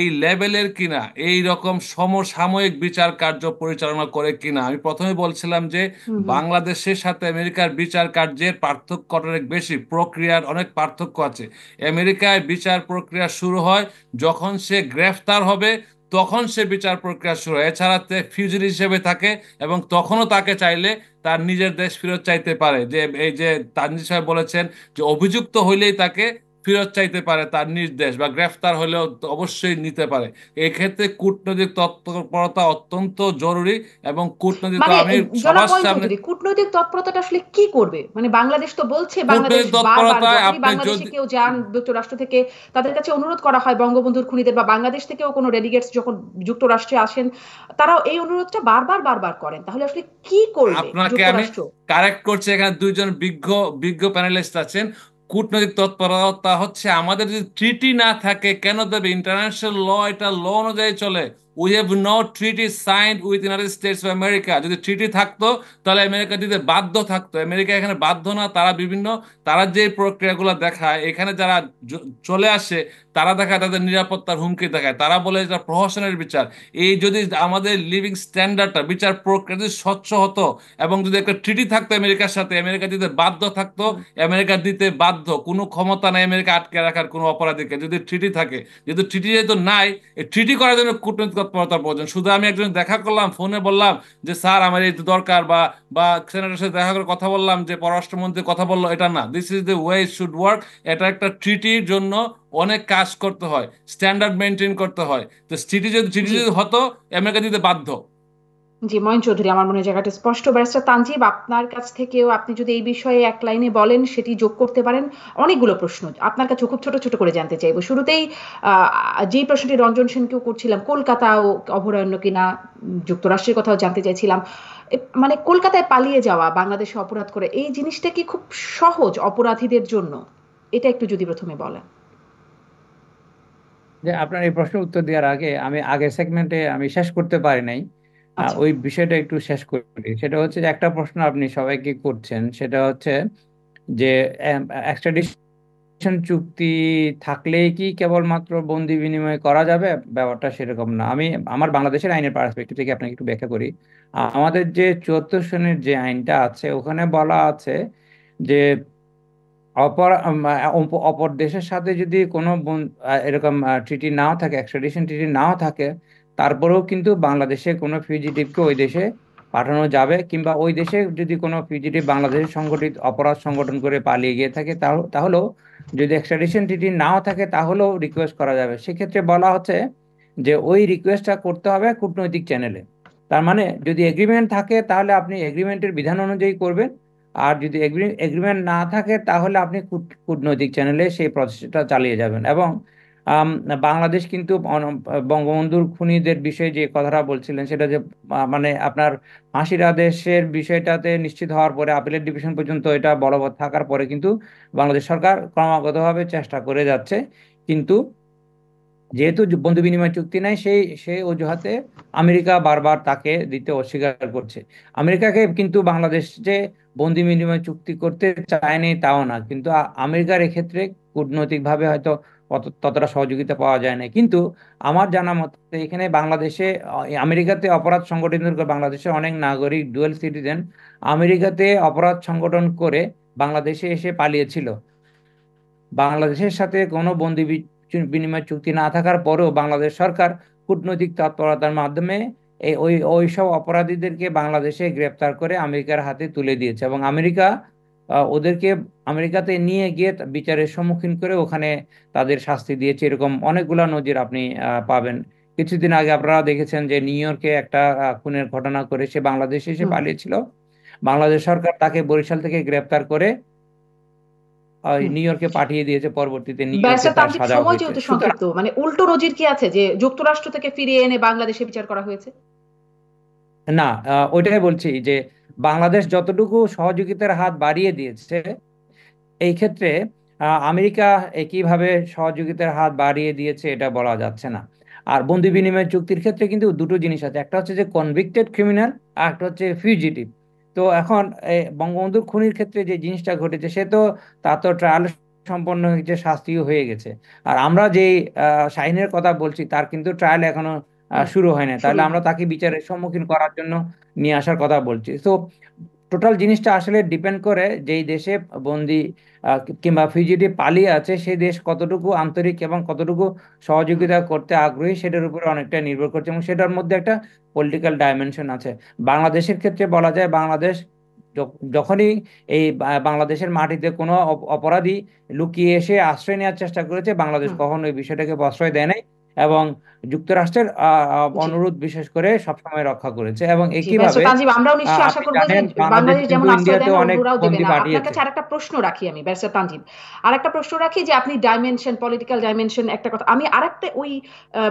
S3: এই লেভেলের কিনা এই রকম সমসাময়িক বিচার কার্য পরিচালনা করে কিনা আমি প্রথমে বলছিলাম যে বাংলাদেশের সাথে আমেরিকার বিচার কার্যের পার্থক্য অনেক বেশি প্রক্রিয়ার অনেক পার্থক্য আছে আমেরিকায় বিচার প্রক্রিয়া শুরু হয় যখন সে গ্রেফতার হবে তখন সে বিচার প্রক্রিয়া শুরু হয় এছাড়া ফিউজিল হিসেবে থাকে এবং তখনও তাকে চাইলে তার নিজের দেশ ফেরত চাইতে পারে যে এই যে তানজি সাহেব বলেছেন যে অভিযুক্ত হইলেই তাকে ফেরত চাইতে পারে তার নির্দেশ বা গ্রেফতার হলেও অবশ্যই নিতে পারে এক্ষেত্রে কূটনৈতিক তৎপরতা অত্যন্ত জরুরি এবং কূটনৈতিক মানে, আমি সবার সামনে
S1: কূটনৈতিক তৎপরতাটা আসলে কি করবে মানে বাংলাদেশ তো বলছে বাংলাদেশ কেউ যান যুক্তরাষ্ট্র থেকে তাদের কাছে অনুরোধ করা হয় বঙ্গবন্ধুর খুনিদের বা বাংলাদেশ থেকেও কোনো ডেলিগেটস যখন যুক্তরাষ্ট্রে আসেন তারাও এই অনুরোধটা বারবার বারবার করেন তাহলে আসলে কি করবে আপনাকে আমি
S3: কারেক্ট করছি এখানে দুইজন বিজ্ঞ বিজ্ঞ প্যানেলিস্ট আছেন কূটনৈতিক তৎপরতা হচ্ছে আমাদের যদি ট্রিটি না থাকে কেন দেবে ইন্টারন্যাশনাল ল এটা ল অনুযায়ী চলে we have no treaty sign with United States of America যদি ট্রিটি থাকতো তাহলে আমেরিকা দিতে বাধ্য থাকতো আমেরিকা এখানে বাধ্য না তারা বিভিন্ন তারা যে প্রক্রিয়াগুলো দেখায় এখানে যারা চলে আসে তারা দেখায় তাদের নিরাপত্তার হুমকি দেখায় তারা বলে এটা প্রহসনের বিচার এই যদি আমাদের লিভিং স্ট্যান্ডার্ডটা বিচার প্রক্রিয়া যদি স্বচ্ছ হতো এবং যদি একটা ট্রিটি থাকতো আমেরিকার সাথে আমেরিকা দিতে বাধ্য থাকতো আমেরিকা দিতে বাধ্য কোনো ক্ষমতা নাই আমেরিকা আটকে রাখার কোনো অপরাধীকে যদি ট্রিটি থাকে যেহেতু ট্রিটি যেহেতু নাই এই ট্রিটি করার জন্য কূটনৈতিক তৎপরতা প্রয়োজন শুধু আমি একজন দেখা করলাম ফোনে বললাম যে স্যার আমার এই দরকার বা বা সেনেটার সাথে দেখা করে কথা বললাম যে পররাষ্ট্রমন্ত্রী কথা বললো এটা না this is the way should work এটা একটা ট্রিটির জন্য অনেক কাজ করতে হয় স্ট্যান্ডার্ড মেনটেন করতে হয় তো স্থিতি যদি স্থিতি যদি হতো আমেরিকা দিতে বাধ্য
S1: জি ময়ন চৌধুরী আমার মনে জায়গাটা স্পষ্ট ব্যারিস্টার তানজিব আপনার কাছ থেকেও আপনি যদি এই বিষয়ে এক লাইনে বলেন সেটি যোগ করতে পারেন অনেকগুলো প্রশ্ন আপনার কাছে খুব ছোট ছোট করে জানতে চাইব শুরুতেই যে প্রশ্নটি রঞ্জন সেনকেও করছিলাম কলকাতা ও অভয়ারণ্য কিনা যুক্তরাষ্ট্রের কথাও জানতে চাইছিলাম মানে কলকাতায় পালিয়ে যাওয়া বাংলাদেশে অপরাধ করে এই জিনিসটা কি খুব সহজ অপরাধীদের জন্য এটা একটু যদি প্রথমে বলেন
S4: যে আপনার এই প্রশ্ন উত্তর দেওয়ার আগে আমি আগে সেগমেন্টে আমি শেষ করতে পারি নাই আচ্ছা। ওই বিষয়টা একটু শেষ করি সেটা হচ্ছে যে একটা প্রশ্ন আপনি সবাইকে করছেন সেটা হচ্ছে যে এক্সট্রাডিশন চুক্তি থাকলেই কি কেবলমাত্র বন্দি বিনিময় করা যাবে ব্যাপারটা সেরকম না আমি আমার বাংলাদেশের আইনের পার্সপেক্টিভ থেকে আপনাকে একটু ব্যাখ্যা করি আমাদের যে চুয়াত্তর সনের যে আইনটা আছে ওখানে বলা আছে যে অপর অপর দেশের সাথে যদি কোনো এরকম ট্রিটি নাও থাকে এক্সট্রাডিশন ট্রিটি নাও থাকে তারপরেও কিন্তু বাংলাদেশে কোনো ফিউজিটিভকে ওই দেশে পাঠানো যাবে কিংবা ওই দেশে যদি কোনো ফিউজিটিভ বাংলাদেশে সংগঠিত অপরাধ সংগঠন করে পালিয়ে গিয়ে থাকে তাহলেও যদি এক্সট্রাডিশন ট্রিটি নাও থাকে তাহলেও রিকোয়েস্ট করা যাবে সেক্ষেত্রে বলা হচ্ছে যে ওই রিকোয়েস্টটা করতে হবে কূটনৈতিক চ্যানেলে তার মানে যদি এগ্রিমেন্ট থাকে তাহলে আপনি এগ্রিমেন্টের বিধান অনুযায়ী করবেন আর যদি এগ্রিমেন্ট না থাকে তাহলে আপনি কূটনৈতিক চ্যানেলে সেই প্রচেষ্টা চালিয়ে যাবেন এবং বাংলাদেশ কিন্তু বঙ্গবন্ধুর খুনিদের বিষয়ে যে কথাটা বলছিলেন সেটা যে মানে আপনার ফাঁসির আদেশের বিষয়টাতে নিশ্চিত হওয়ার পরে আপিলের ডিভিশন পর্যন্ত এটা বলবৎ থাকার পরে কিন্তু বাংলাদেশ সরকার ক্রমাগতভাবে চেষ্টা করে যাচ্ছে কিন্তু যেহেতু বন্ধু বিনিময় চুক্তি নাই সেই সেই অজুহাতে আমেরিকা বারবার তাকে দিতে অস্বীকার করছে আমেরিকাকে কিন্তু বাংলাদেশ যে বন্দি বিনিময় চুক্তি করতে চায়নি তাও না কিন্তু আমেরিকার এক্ষেত্রে কূটনৈতিকভাবে হয়তো ততটা সহযোগিতা পাওয়া যায় না কিন্তু আমার জানা মতে এখানে বাংলাদেশে আমেরিকাতে অপরাধ সংগঠন বাংলাদেশে অনেক নাগরিক ডুয়েল সিটিজেন আমেরিকাতে অপরাধ সংগঠন করে বাংলাদেশে এসে পালিয়েছিল বাংলাদেশের সাথে কোনো বন্দি বিনিময় চুক্তি না থাকার পরেও বাংলাদেশ সরকার কূটনৈতিক তৎপরতার মাধ্যমে এই ওই ওই সব অপরাধীদেরকে বাংলাদেশে গ্রেপ্তার করে আমেরিকার হাতে তুলে দিয়েছে এবং আমেরিকা ওদেরকে আমেরিকাতে নিয়ে গিয়ে বিচারের সম্মুখীন করে ওখানে তাদের শাস্তি দিয়েছে এরকম অনেকগুলা নজির আপনি পাবেন কিছুদিন আগে আপনারা দেখেছেন যে নিউ ইয়র্কে একটা খুনের ঘটনা করে সে বাংলাদেশে এসে পালিয়েছিল বাংলাদেশ সরকার তাকে বরিশাল থেকে গ্রেপ্তার করে নিউ ইয়র্কে পাঠিয়ে দিয়েছে পরবর্তীতে
S1: মানে উল্টো রোজির কি আছে যে যুক্তরাষ্ট্র থেকে ফিরিয়ে এনে বাংলাদেশে বিচার করা হয়েছে
S4: না ওইটাই বলছি যে বাংলাদেশ যতটুকু সহযোগিতার হাত বাড়িয়ে দিয়েছে এই ক্ষেত্রে আমেরিকা একইভাবে সহযোগিতার হাত বাড়িয়ে দিয়েছে এটা বলা যাচ্ছে না আর বন্দি বিনিময় চুক্তির ক্ষেত্রে কিন্তু দুটো জিনিস আছে একটা হচ্ছে যে কনভিক্টেড ক্রিমিনাল আর একটা হচ্ছে ফিউজিটিভ তো এখন বঙ্গবন্ধুর খুনির ক্ষেত্রে যে জিনিসটা ঘটেছে সে তো তা তো ট্রায়াল সম্পন্ন হয়েছে শাস্তিও হয়ে গেছে আর আমরা যে শাহিনের কথা বলছি তার কিন্তু ট্রায়াল এখনো শুরু হয় না তাহলে আমরা তাকে বিচারের সম্মুখীন করার জন্য নিয়ে আসার কথা বলছি তো টোটাল জিনিসটা আসলে ডিপেন্ড করে যেই দেশে বন্দি কিংবা ফিজিটি পালিয়ে আছে সেই দেশ কতটুকু আন্তরিক এবং কতটুকু সহযোগিতা করতে আগ্রহী সেটার উপরে অনেকটা নির্ভর করছে এবং সেটার মধ্যে একটা পলিটিক্যাল ডাইমেনশন আছে বাংলাদেশের ক্ষেত্রে বলা যায় বাংলাদেশ যখনই এই বাংলাদেশের মাটিতে কোনো অপরাধী লুকিয়ে এসে আশ্রয় নেওয়ার চেষ্টা করেছে বাংলাদেশ কখনো এই বিষয়টাকে প্রশ্রয় দেয় নাই এবং যুক্তরাষ্ট্রের অনুরোধ বিশেষ করে সবসময় রক্ষা করেছে এবং একইভাবে আরেকটা
S1: প্রশ্ন রাখি আমি তানজিব আরেকটা প্রশ্ন রাখি যে আপনি ডাইমেনশন পলিটিক্যাল ডাইমেনশন একটা কথা আমি আরেকটা ওই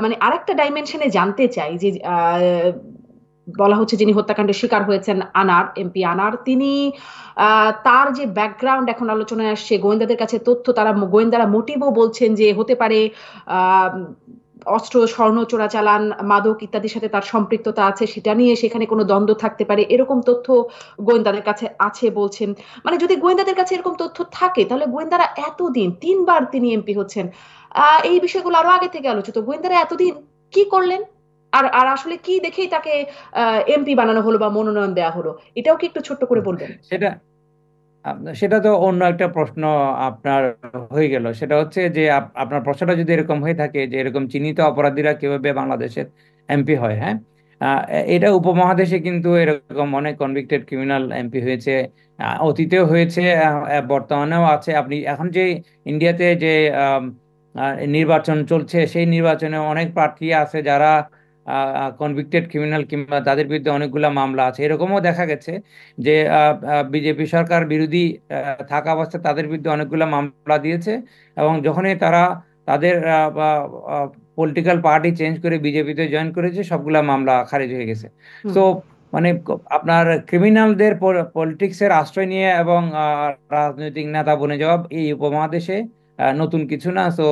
S1: মানে আরেকটা ডাইমেনশনে জানতে চাই যে বলা হচ্ছে যিনি হত্যাকাণ্ডের শিকার হয়েছেন আনার এমপি আনার তিনি তার যে ব্যাকগ্রাউন্ড এখন আলোচনায় আসছে গোয়েন্দাদের কাছে তথ্য তারা গোয়েন্দারা মোটিভও বলছেন যে হতে পারে অস্ত্র স্বর্ণ চোরাচালান মাদক ইত্যাদির সাথে তার সম্পৃক্ততা আছে সেটা নিয়ে সেখানে কোনো দ্বন্দ্ব থাকতে পারে এরকম তথ্য গোয়েন্দাদের কাছে আছে বলছেন মানে যদি গোয়েন্দাদের কাছে এরকম তথ্য থাকে তাহলে গোয়েন্দারা এতদিন তিনবার তিনি এমপি হচ্ছেন এই বিষয়গুলো আরো আগে থেকে আলোচিত গোয়েন্দারা এতদিন কি করলেন আর আর আসলে কি দেখেই তাকে এমপি বানানো হলো বা মনোনয়ন দেওয়া হলো এটাও কি একটু ছোট্ট করে বলবেন
S4: সেটা সেটা তো অন্য একটা প্রশ্ন আপনার হয়ে গেল সেটা হচ্ছে যে আপনার প্রশ্নটা যদি এরকম হয়ে থাকে যে এরকম চিহ্নিত অপরাধীরা কিভাবে বাংলাদেশের এমপি হয় হ্যাঁ এটা উপমহাদেশে কিন্তু এরকম অনেক কনভিক্টেড ক্রিমিনাল এমপি হয়েছে অতীতেও হয়েছে বর্তমানেও আছে আপনি এখন যে ইন্ডিয়াতে যে নির্বাচন চলছে সেই নির্বাচনে অনেক প্রার্থী আছে যারা কনভিক্টেড ক্রিমিনাল কিংবা তাদের বিরুদ্ধে অনেকগুলো মামলা আছে এরকমও দেখা গেছে যে বিজেপি সরকার বিরোধী থাকা অবস্থায় তাদের বিরুদ্ধে অনেকগুলো মামলা দিয়েছে এবং যখনই তারা তাদের পলিটিক্যাল পার্টি চেঞ্জ করে বিজেপিতে জয়েন করেছে সবগুলা মামলা খারিজ হয়ে গেছে তো মানে আপনার ক্রিমিনালদের পলিটিক্সের আশ্রয় নিয়ে এবং রাজনৈতিক নেতা বনে যাওয়া এই উপমহাদেশে নতুন কিছু না তো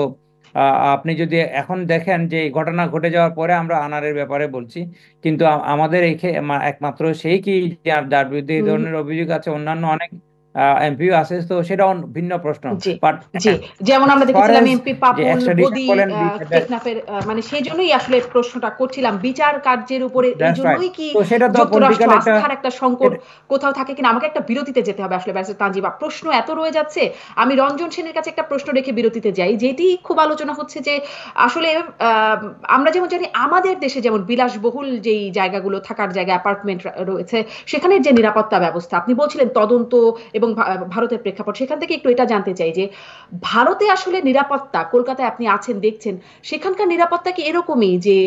S4: আপনি যদি এখন দেখেন যে ঘটনা ঘটে যাওয়ার পরে আমরা আনারের ব্যাপারে বলছি কিন্তু আমাদের একমাত্র সেই কি যার বিরুদ্ধে এই ধরনের অভিযোগ আছে অন্যান্য অনেক এমপিও আছে তো সেটা ভিন্ন প্রশ্ন জি
S1: যেমন আমরা দেখেছিলাম এমপি পাপুল মানে সেই জন্যই আসলে প্রশ্নটা করছিলাম বিচার কার্যের উপরে এই জন্যই কি যুক্তরাষ্ট্র একটা সংকট কোথাও থাকে কিনা আমাকে একটা বিরতিতে যেতে হবে আসলে প্রশ্ন এত রয়ে যাচ্ছে আমি রঞ্জন সেনের কাছে একটা প্রশ্ন রেখে বিরতিতে যাই যেটি খুব আলোচনা হচ্ছে যে আসলে আমরা যেমন জানি আমাদের দেশে যেমন বিলাসবহুল যেই জায়গাগুলো থাকার জায়গা অ্যাপার্টমেন্ট রয়েছে সেখানে যে নিরাপত্তা ব্যবস্থা আপনি বলছিলেন তদন্ত এবং ভারতের প্রেক্ষাপট সেখান থেকে একটু এটা জানতে চাই যে ভারতে আসলে নিরাপত্তা কলকাতায় আপনি আছেন দেখছেন সেখানকার নিরাপত্তা কি এরকমই যে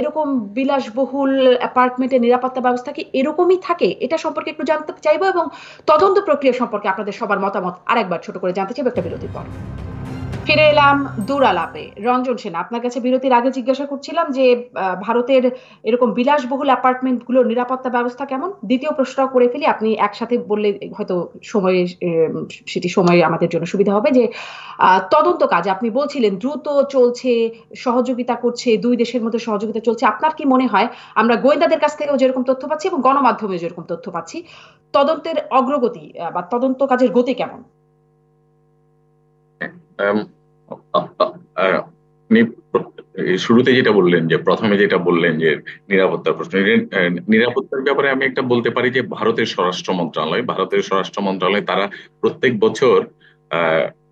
S1: এরকম বিলাসবহুল অ্যাপার্টমেন্টের নিরাপত্তা ব্যবস্থা কি এরকমই থাকে এটা সম্পর্কে একটু জানতে চাইবো এবং তদন্ত প্রক্রিয়া সম্পর্কে আপনাদের সবার মতামত আরেকবার ছোট করে জানতে চাইবো একটা বিরতির পর ফিরে এলাম দুরালাপে রঞ্জন সেন আপনার কাছে বিরতির আগে জিজ্ঞাসা করছিলাম যে ভারতের এরকম বিলাসবহুল গুলোর নিরাপত্তা ব্যবস্থা কেমন দ্বিতীয় প্রশ্ন করে ফেলি আপনি একসাথে বললে হয়তো সময়ে সেটি সময়ে আমাদের জন্য সুবিধা হবে যে তদন্ত কাজ আপনি বলছিলেন দ্রুত চলছে সহযোগিতা করছে দুই দেশের মধ্যে সহযোগিতা চলছে আপনার কি মনে হয় আমরা গোয়েন্দাদের কাছ থেকেও যেরকম তথ্য পাচ্ছি এবং গণমাধ্যমে যেরকম তথ্য পাচ্ছি তদন্তের অগ্রগতি বা তদন্ত কাজের গতি কেমন
S2: um, আপনি শুরুতে যেটা বললেন যে প্রথমে যেটা বললেন যে নিরাপত্তার প্রশ্ন নিরাপত্তার ব্যাপারে আমি একটা বলতে পারি যে ভারতের স্বরাষ্ট্র মন্ত্রণালয় ভারতের স্বরাষ্ট্র মন্ত্রণালয় তারা প্রত্যেক বছর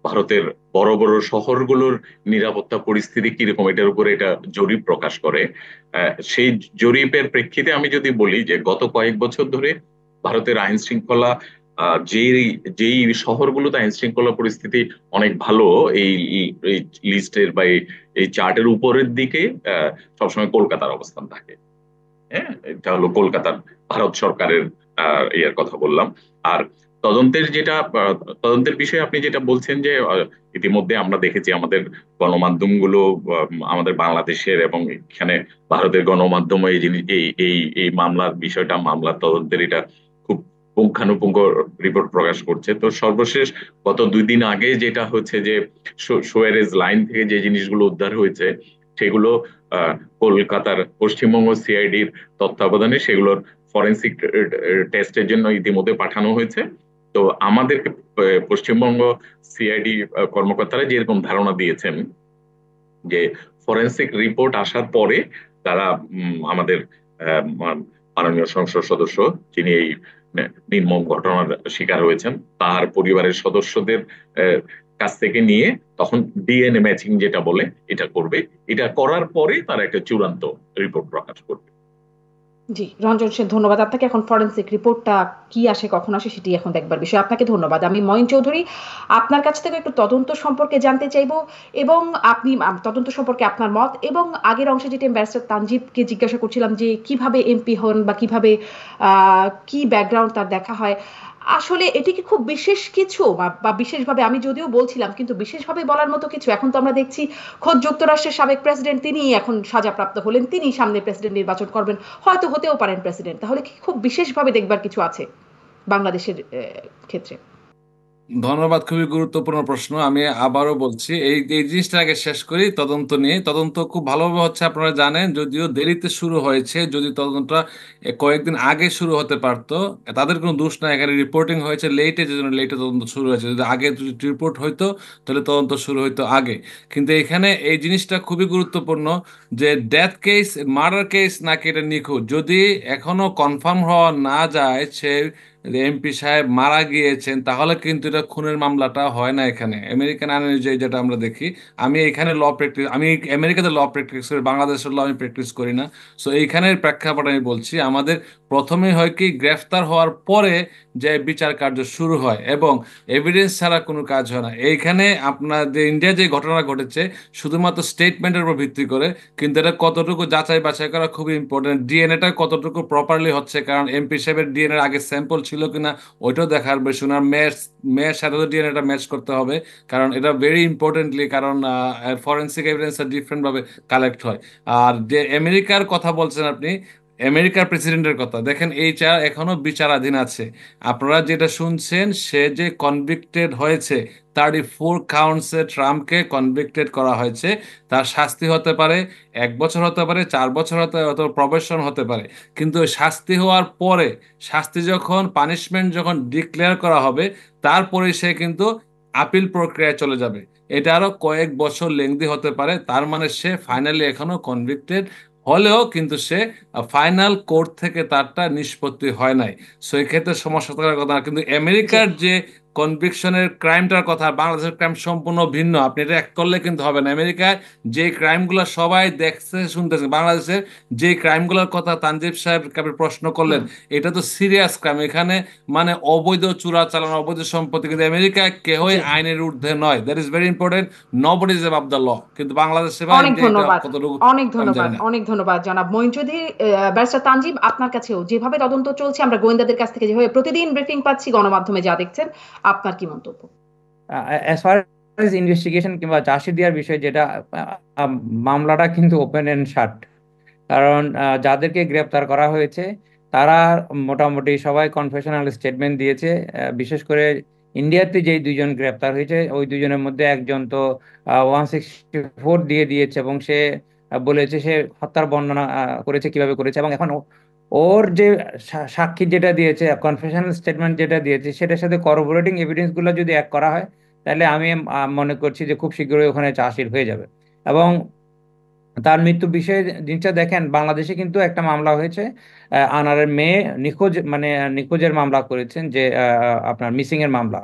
S2: ভারতের বড় বড় শহরগুলোর নিরাপত্তা পরিস্থিতি কিরকম এটার উপরে এটা জরিপ প্রকাশ করে সেই জরিপের প্রেক্ষিতে আমি যদি বলি যে গত কয়েক বছর ধরে ভারতের আইন শৃঙ্খলা যে যেই শহরগুলোতে আইন শৃঙ্খলা পরিস্থিতি অনেক ভালো এই লিস্টের বা এই চার্টের উপরের দিকে সবসময় কলকাতার অবস্থান থাকে হ্যাঁ এটা হলো কলকাতার ভারত সরকারের ইয়ার কথা বললাম আর তদন্তের যেটা তদন্তের বিষয়ে আপনি যেটা বলছেন যে ইতিমধ্যে আমরা দেখেছি আমাদের গণমাধ্যমগুলো আমাদের বাংলাদেশের এবং এখানে ভারতের গণমাধ্যম এই জিনিস এই এই এই মামলার বিষয়টা মামলার তদন্তের এটা পুঙ্খানুপুঙ্খ রিপোর্ট প্রকাশ করছে তো সর্বশেষ গত দুই দিন আগে যেটা হচ্ছে যে সোয়ারেজ লাইন থেকে যে জিনিসগুলো উদ্ধার হয়েছে সেগুলো কলকাতার পশ্চিমবঙ্গ সিআইডির তত্ত্বাবধানে সেগুলোর ফরেন্সিক টেস্টের জন্য ইতিমধ্যে পাঠানো হয়েছে তো আমাদেরকে পশ্চিমবঙ্গ সিআইডি কর্মকর্তারা যেরকম ধারণা দিয়েছেন যে ফরেন্সিক রিপোর্ট আসার পরে তারা আমাদের মাননীয় সংসদ সদস্য যিনি এই মানে নির্মম ঘটনার শিকার হয়েছেন তার পরিবারের সদস্যদের কাছ থেকে নিয়ে তখন ডিএনএ ম্যাচিং যেটা বলে এটা করবে এটা করার পরে তারা একটা চূড়ান্ত রিপোর্ট প্রকাশ করবে
S1: জি রঞ্জন সেন ধন্যবাদ আপনাকে এখন ফরেন্সিক রিপোর্টটা কি আসে কখন আসে সেটি এখন দেখবার বিষয় আপনাকে ধন্যবাদ আমি ময়ন চৌধুরী আপনার কাছ থেকে একটু তদন্ত সম্পর্কে জানতে চাইব এবং আপনি তদন্ত সম্পর্কে আপনার মত এবং আগের অংশে যেটি ব্যারিস্টার তানজিবকে জিজ্ঞাসা করছিলাম যে কিভাবে এমপি হন বা কিভাবে কি ব্যাকগ্রাউন্ড তার দেখা হয় আসলে এটি কি খুব বিশেষ কিছু বা বিশেষভাবে আমি যদিও বলছিলাম কিন্তু বিশেষভাবে বলার মতো কিছু এখন তো আমরা দেখছি খোদ যুক্তরাষ্ট্রের সাবেক প্রেসিডেন্ট তিনি এখন সাজাপ্রাপ্ত হলেন তিনি সামনে প্রেসিডেন্ট নির্বাচন করবেন হয়তো হতেও পারেন প্রেসিডেন্ট তাহলে কি খুব বিশেষভাবে দেখবার কিছু আছে বাংলাদেশের ক্ষেত্রে
S3: ধন্যবাদ খুবই গুরুত্বপূর্ণ প্রশ্ন আমি আবারও বলছি এই এই জিনিসটা আগে শেষ করি তদন্ত নিয়ে তদন্ত খুব ভালোভাবে হচ্ছে আপনারা জানেন যদিও দেরিতে শুরু হয়েছে যদি তদন্তটা কয়েকদিন আগে শুরু হতে পারত তাদের কোনো দোষ না এখানে রিপোর্টিং হয়েছে লেটে যে জন্য লেটে তদন্ত শুরু হয়েছে যদি আগে রিপোর্ট হইতো তাহলে তদন্ত শুরু হইতো আগে কিন্তু এখানে এই জিনিসটা খুবই গুরুত্বপূর্ণ যে ডেথ কেস মার্ডার কেস নাকি এটা নিখুঁত যদি এখনো কনফার্ম হওয়া না যায় সে এমপি সাহেব মারা গিয়েছেন তাহলে কিন্তু এটা খুনের মামলাটা হয় না এখানে আমেরিকান আইন অনুযায়ী যেটা আমরা দেখি আমি এখানে ল প্র্যাকটিস আমি আমেরিকাতে ল প্র্যাকটিস করি বাংলাদেশের ল আমি প্র্যাকটিস করি না সো এইখানের প্রেক্ষাপট আমি বলছি আমাদের প্রথমে হয় কি গ্রেফতার হওয়ার পরে যে বিচার কার্য শুরু হয় এবং এভিডেন্স ছাড়া কোনো কাজ হয় না এইখানে আপনাদের ইন্ডিয়া যে ঘটনা ঘটেছে শুধুমাত্র স্টেটমেন্টের উপর ভিত্তি করে কিন্তু এটা কতটুকু যাচাই বাছাই করা খুবই ইম্পর্টেন্ট ডিএনএটা কতটুকু প্রপারলি হচ্ছে কারণ এমপি সাহেবের ডিএনএর আগে স্যাম্পল ছিল কিনা ওইটাও দেখার বেশ শোনার মেয়ের মেয়ের সাথে তো ডিএনএটা ম্যাচ করতে হবে কারণ এটা ভেরি ইম্পর্টেন্টলি কারণ ফরেন্সিক এভিডেন্সটা ডিফারেন্টভাবে কালেক্ট হয় আর যে আমেরিকার কথা বলছেন আপনি আমেরিকার প্রেসিডেন্টের কথা দেখেন এই চার এখনো বিচারাধীন আছে আপনারা যেটা শুনছেন সে যে কনভিক্টেড হয়েছে থার্টি ফোর কাউন্টসে ট্রাম্পকে কনভিক্টেড করা হয়েছে তার শাস্তি হতে পারে এক বছর হতে পারে চার বছর হতে অথবা প্রবেশন হতে পারে কিন্তু শাস্তি হওয়ার পরে শাস্তি যখন পানিশমেন্ট যখন ডিক্লেয়ার করা হবে তারপরে সে কিন্তু আপিল প্রক্রিয়ায় চলে যাবে এটা আরও কয়েক বছর লেংদি হতে পারে তার মানে সে ফাইনালি এখনও কনভিক্টেড হলেও কিন্তু সে ফাইনাল কোর্ট থেকে তারটা নিষ্পত্তি হয় নাই সো এক্ষেত্রে সমস্যা থাকার কথা কিন্তু আমেরিকার যে কনভিকশনের ক্রাইমটার কথা বাংলাদেশের ক্রাইম সম্পূর্ণ ভিন্ন আপনি এটা এক করলে কিন্তু হবে না আমেরিকায় যে ক্রাইমগুলো সবাই দেখছে শুনতেছে বাংলাদেশের যে ক্রাইমগুলোর কথা তানজিব সাহেব আপনি প্রশ্ন করলেন এটা তো সিরিয়াস ক্রাইম এখানে মানে অবৈধ চূড়া চালানো অবৈধ সম্পত্তি কিন্তু আমেরিকায় কেহই আইনের ঊর্ধ্বে নয় that is very important nobody is above the law কিন্তু বাংলাদেশে অনেক ধন্যবাদ অনেক ধন্যবাদ
S1: অনেক ধন্যবাদ জনাব মঈন চৌধুরী ব্যারিস্টার তানজিব আপনার কাছেও যেভাবে তদন্ত চলছে আমরা গোয়েন্দাদের কাছ থেকে যেভাবে প্রতিদিন ব্রিফিং পাচ্ছি গণমাধ্যমে যা দেখছেন আপনার কি মন্তব্য
S4: ইনভেস্টিগেশন কিংবা চার্জশিট দেওয়ার বিষয়ে যেটা মামলাটা কিন্তু ওপেন এন্ড শার্ট কারণ যাদেরকে গ্রেপ্তার করা হয়েছে তারা মোটামুটি সবাই কনফেশনাল স্টেটমেন্ট দিয়েছে বিশেষ করে ইন্ডিয়াতে যেই দুজন গ্রেপ্তার হয়েছে ওই দুজনের মধ্যে একজন তো ওয়ান সিক্সটি ফোর দিয়ে দিয়েছে এবং সে বলেছে সে হত্যার বর্ণনা করেছে কিভাবে করেছে এবং এখন ওর যে সাক্ষী যেটা দিয়েছে কনফেশনাল স্টেটমেন্ট যেটা দিয়েছে সেটার সাথে করবোরেটিং এভিডেন্সগুলো যদি এক করা হয় তাহলে আমি মনে করছি যে খুব শীঘ্রই ওখানে চাষির হয়ে যাবে এবং তার মৃত্যু বিষয়ে জিনিসটা দেখেন বাংলাদেশে কিন্তু একটা মামলা হয়েছে আনারের মেয়ে নিখোঁজ মানে নিখোঁজের মামলা করেছেন যে আপনার মিসিং এর মামলা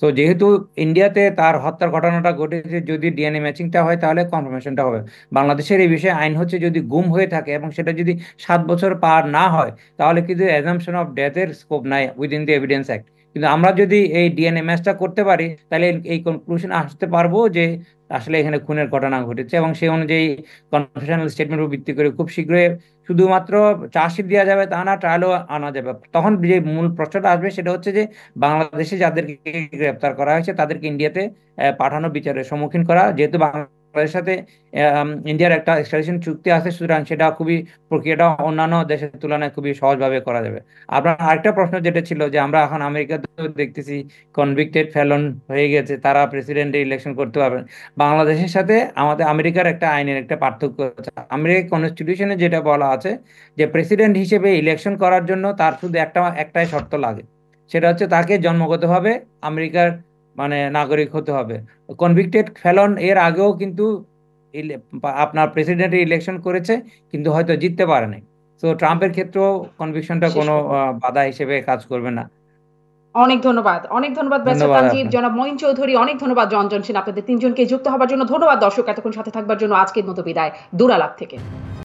S4: সো যেহেতু ইন্ডিয়াতে তার হত্যার ঘটনাটা ঘটেছে যদি ডিএনএ ম্যাচিংটা হয় তাহলে কনফার্মেশনটা হবে বাংলাদেশের এই বিষয়ে আইন হচ্ছে যদি গুম হয়ে থাকে এবং সেটা যদি সাত বছর পার না হয় তাহলে কিন্তু অ্যাজাম্পশন অফ ডেথের স্কোপ নাই উইদিন দি এভিডেন্স অ্যাক্ট কিন্তু আমরা যদি এই ডিএনএ ম্যাচটা করতে পারি তাহলে এই কনক্লুশন আসতে পারবো যে আসলে এখানে খুনের ঘটনা ঘটেছে এবং সেই অনুযায়ী কনফেশনাল স্টেটমেন্ট ভিত্তি করে খুব শীঘ্রই শুধুমাত্র চার্জশিট দেওয়া যাবে তা না ট্রায়ালও আনা যাবে তখন যে মূল প্রশ্নটা আসবে সেটা হচ্ছে যে বাংলাদেশে যাদেরকে গ্রেপ্তার করা হয়েছে তাদেরকে ইন্ডিয়াতে পাঠানো বিচারের সম্মুখীন করা যেহেতু তাদের সাথে ইন্ডিয়ার একটা এক্সট্রাডিশন চুক্তি আছে সুতরাং সেটা খুবই প্রক্রিয়াটা অন্যান্য দেশের তুলনায় খুবই সহজভাবে করা যাবে আপনার আরেকটা প্রশ্ন যেটা ছিল যে আমরা এখন আমেরিকাতে দেখতেছি কনভিক্টেড ফেলন হয়ে গেছে তারা প্রেসিডেন্ট ইলেকশন করতে পারবেন বাংলাদেশের সাথে আমাদের আমেরিকার একটা আইনের একটা পার্থক্য আছে আমেরিকা কনস্টিটিউশনে যেটা বলা আছে যে প্রেসিডেন্ট হিসেবে ইলেকশন করার জন্য তার শুধু একটা একটাই শর্ত লাগে সেটা হচ্ছে তাকে জন্মগতভাবে আমেরিকার মানে নাগরিক হতে হবে কনভিক্টেড ফেলন এর আগেও কিন্তু আপনার প্রেসিডেন্টের ইলেকশন করেছে কিন্তু হয়তো জিততে পারেনি তো ট্রাম্পের ক্ষেত্রেও কনভিকশনটা কোনো বাধা হিসেবে কাজ করবে না
S1: অনেক ধন্যবাদ অনেক ধন্যবাদ ব্যস্ততাঞ্জীব জনাব মঈন চৌধুরী অনেক ধন্যবাদ রঞ্জন সেন আপনাদের তিনজনকে যুক্ত হবার জন্য ধন্যবাদ দর্শক এতক্ষণ সাথে থাকবার জন্য আজকের মতো বিদায় দুরালাভ থেকে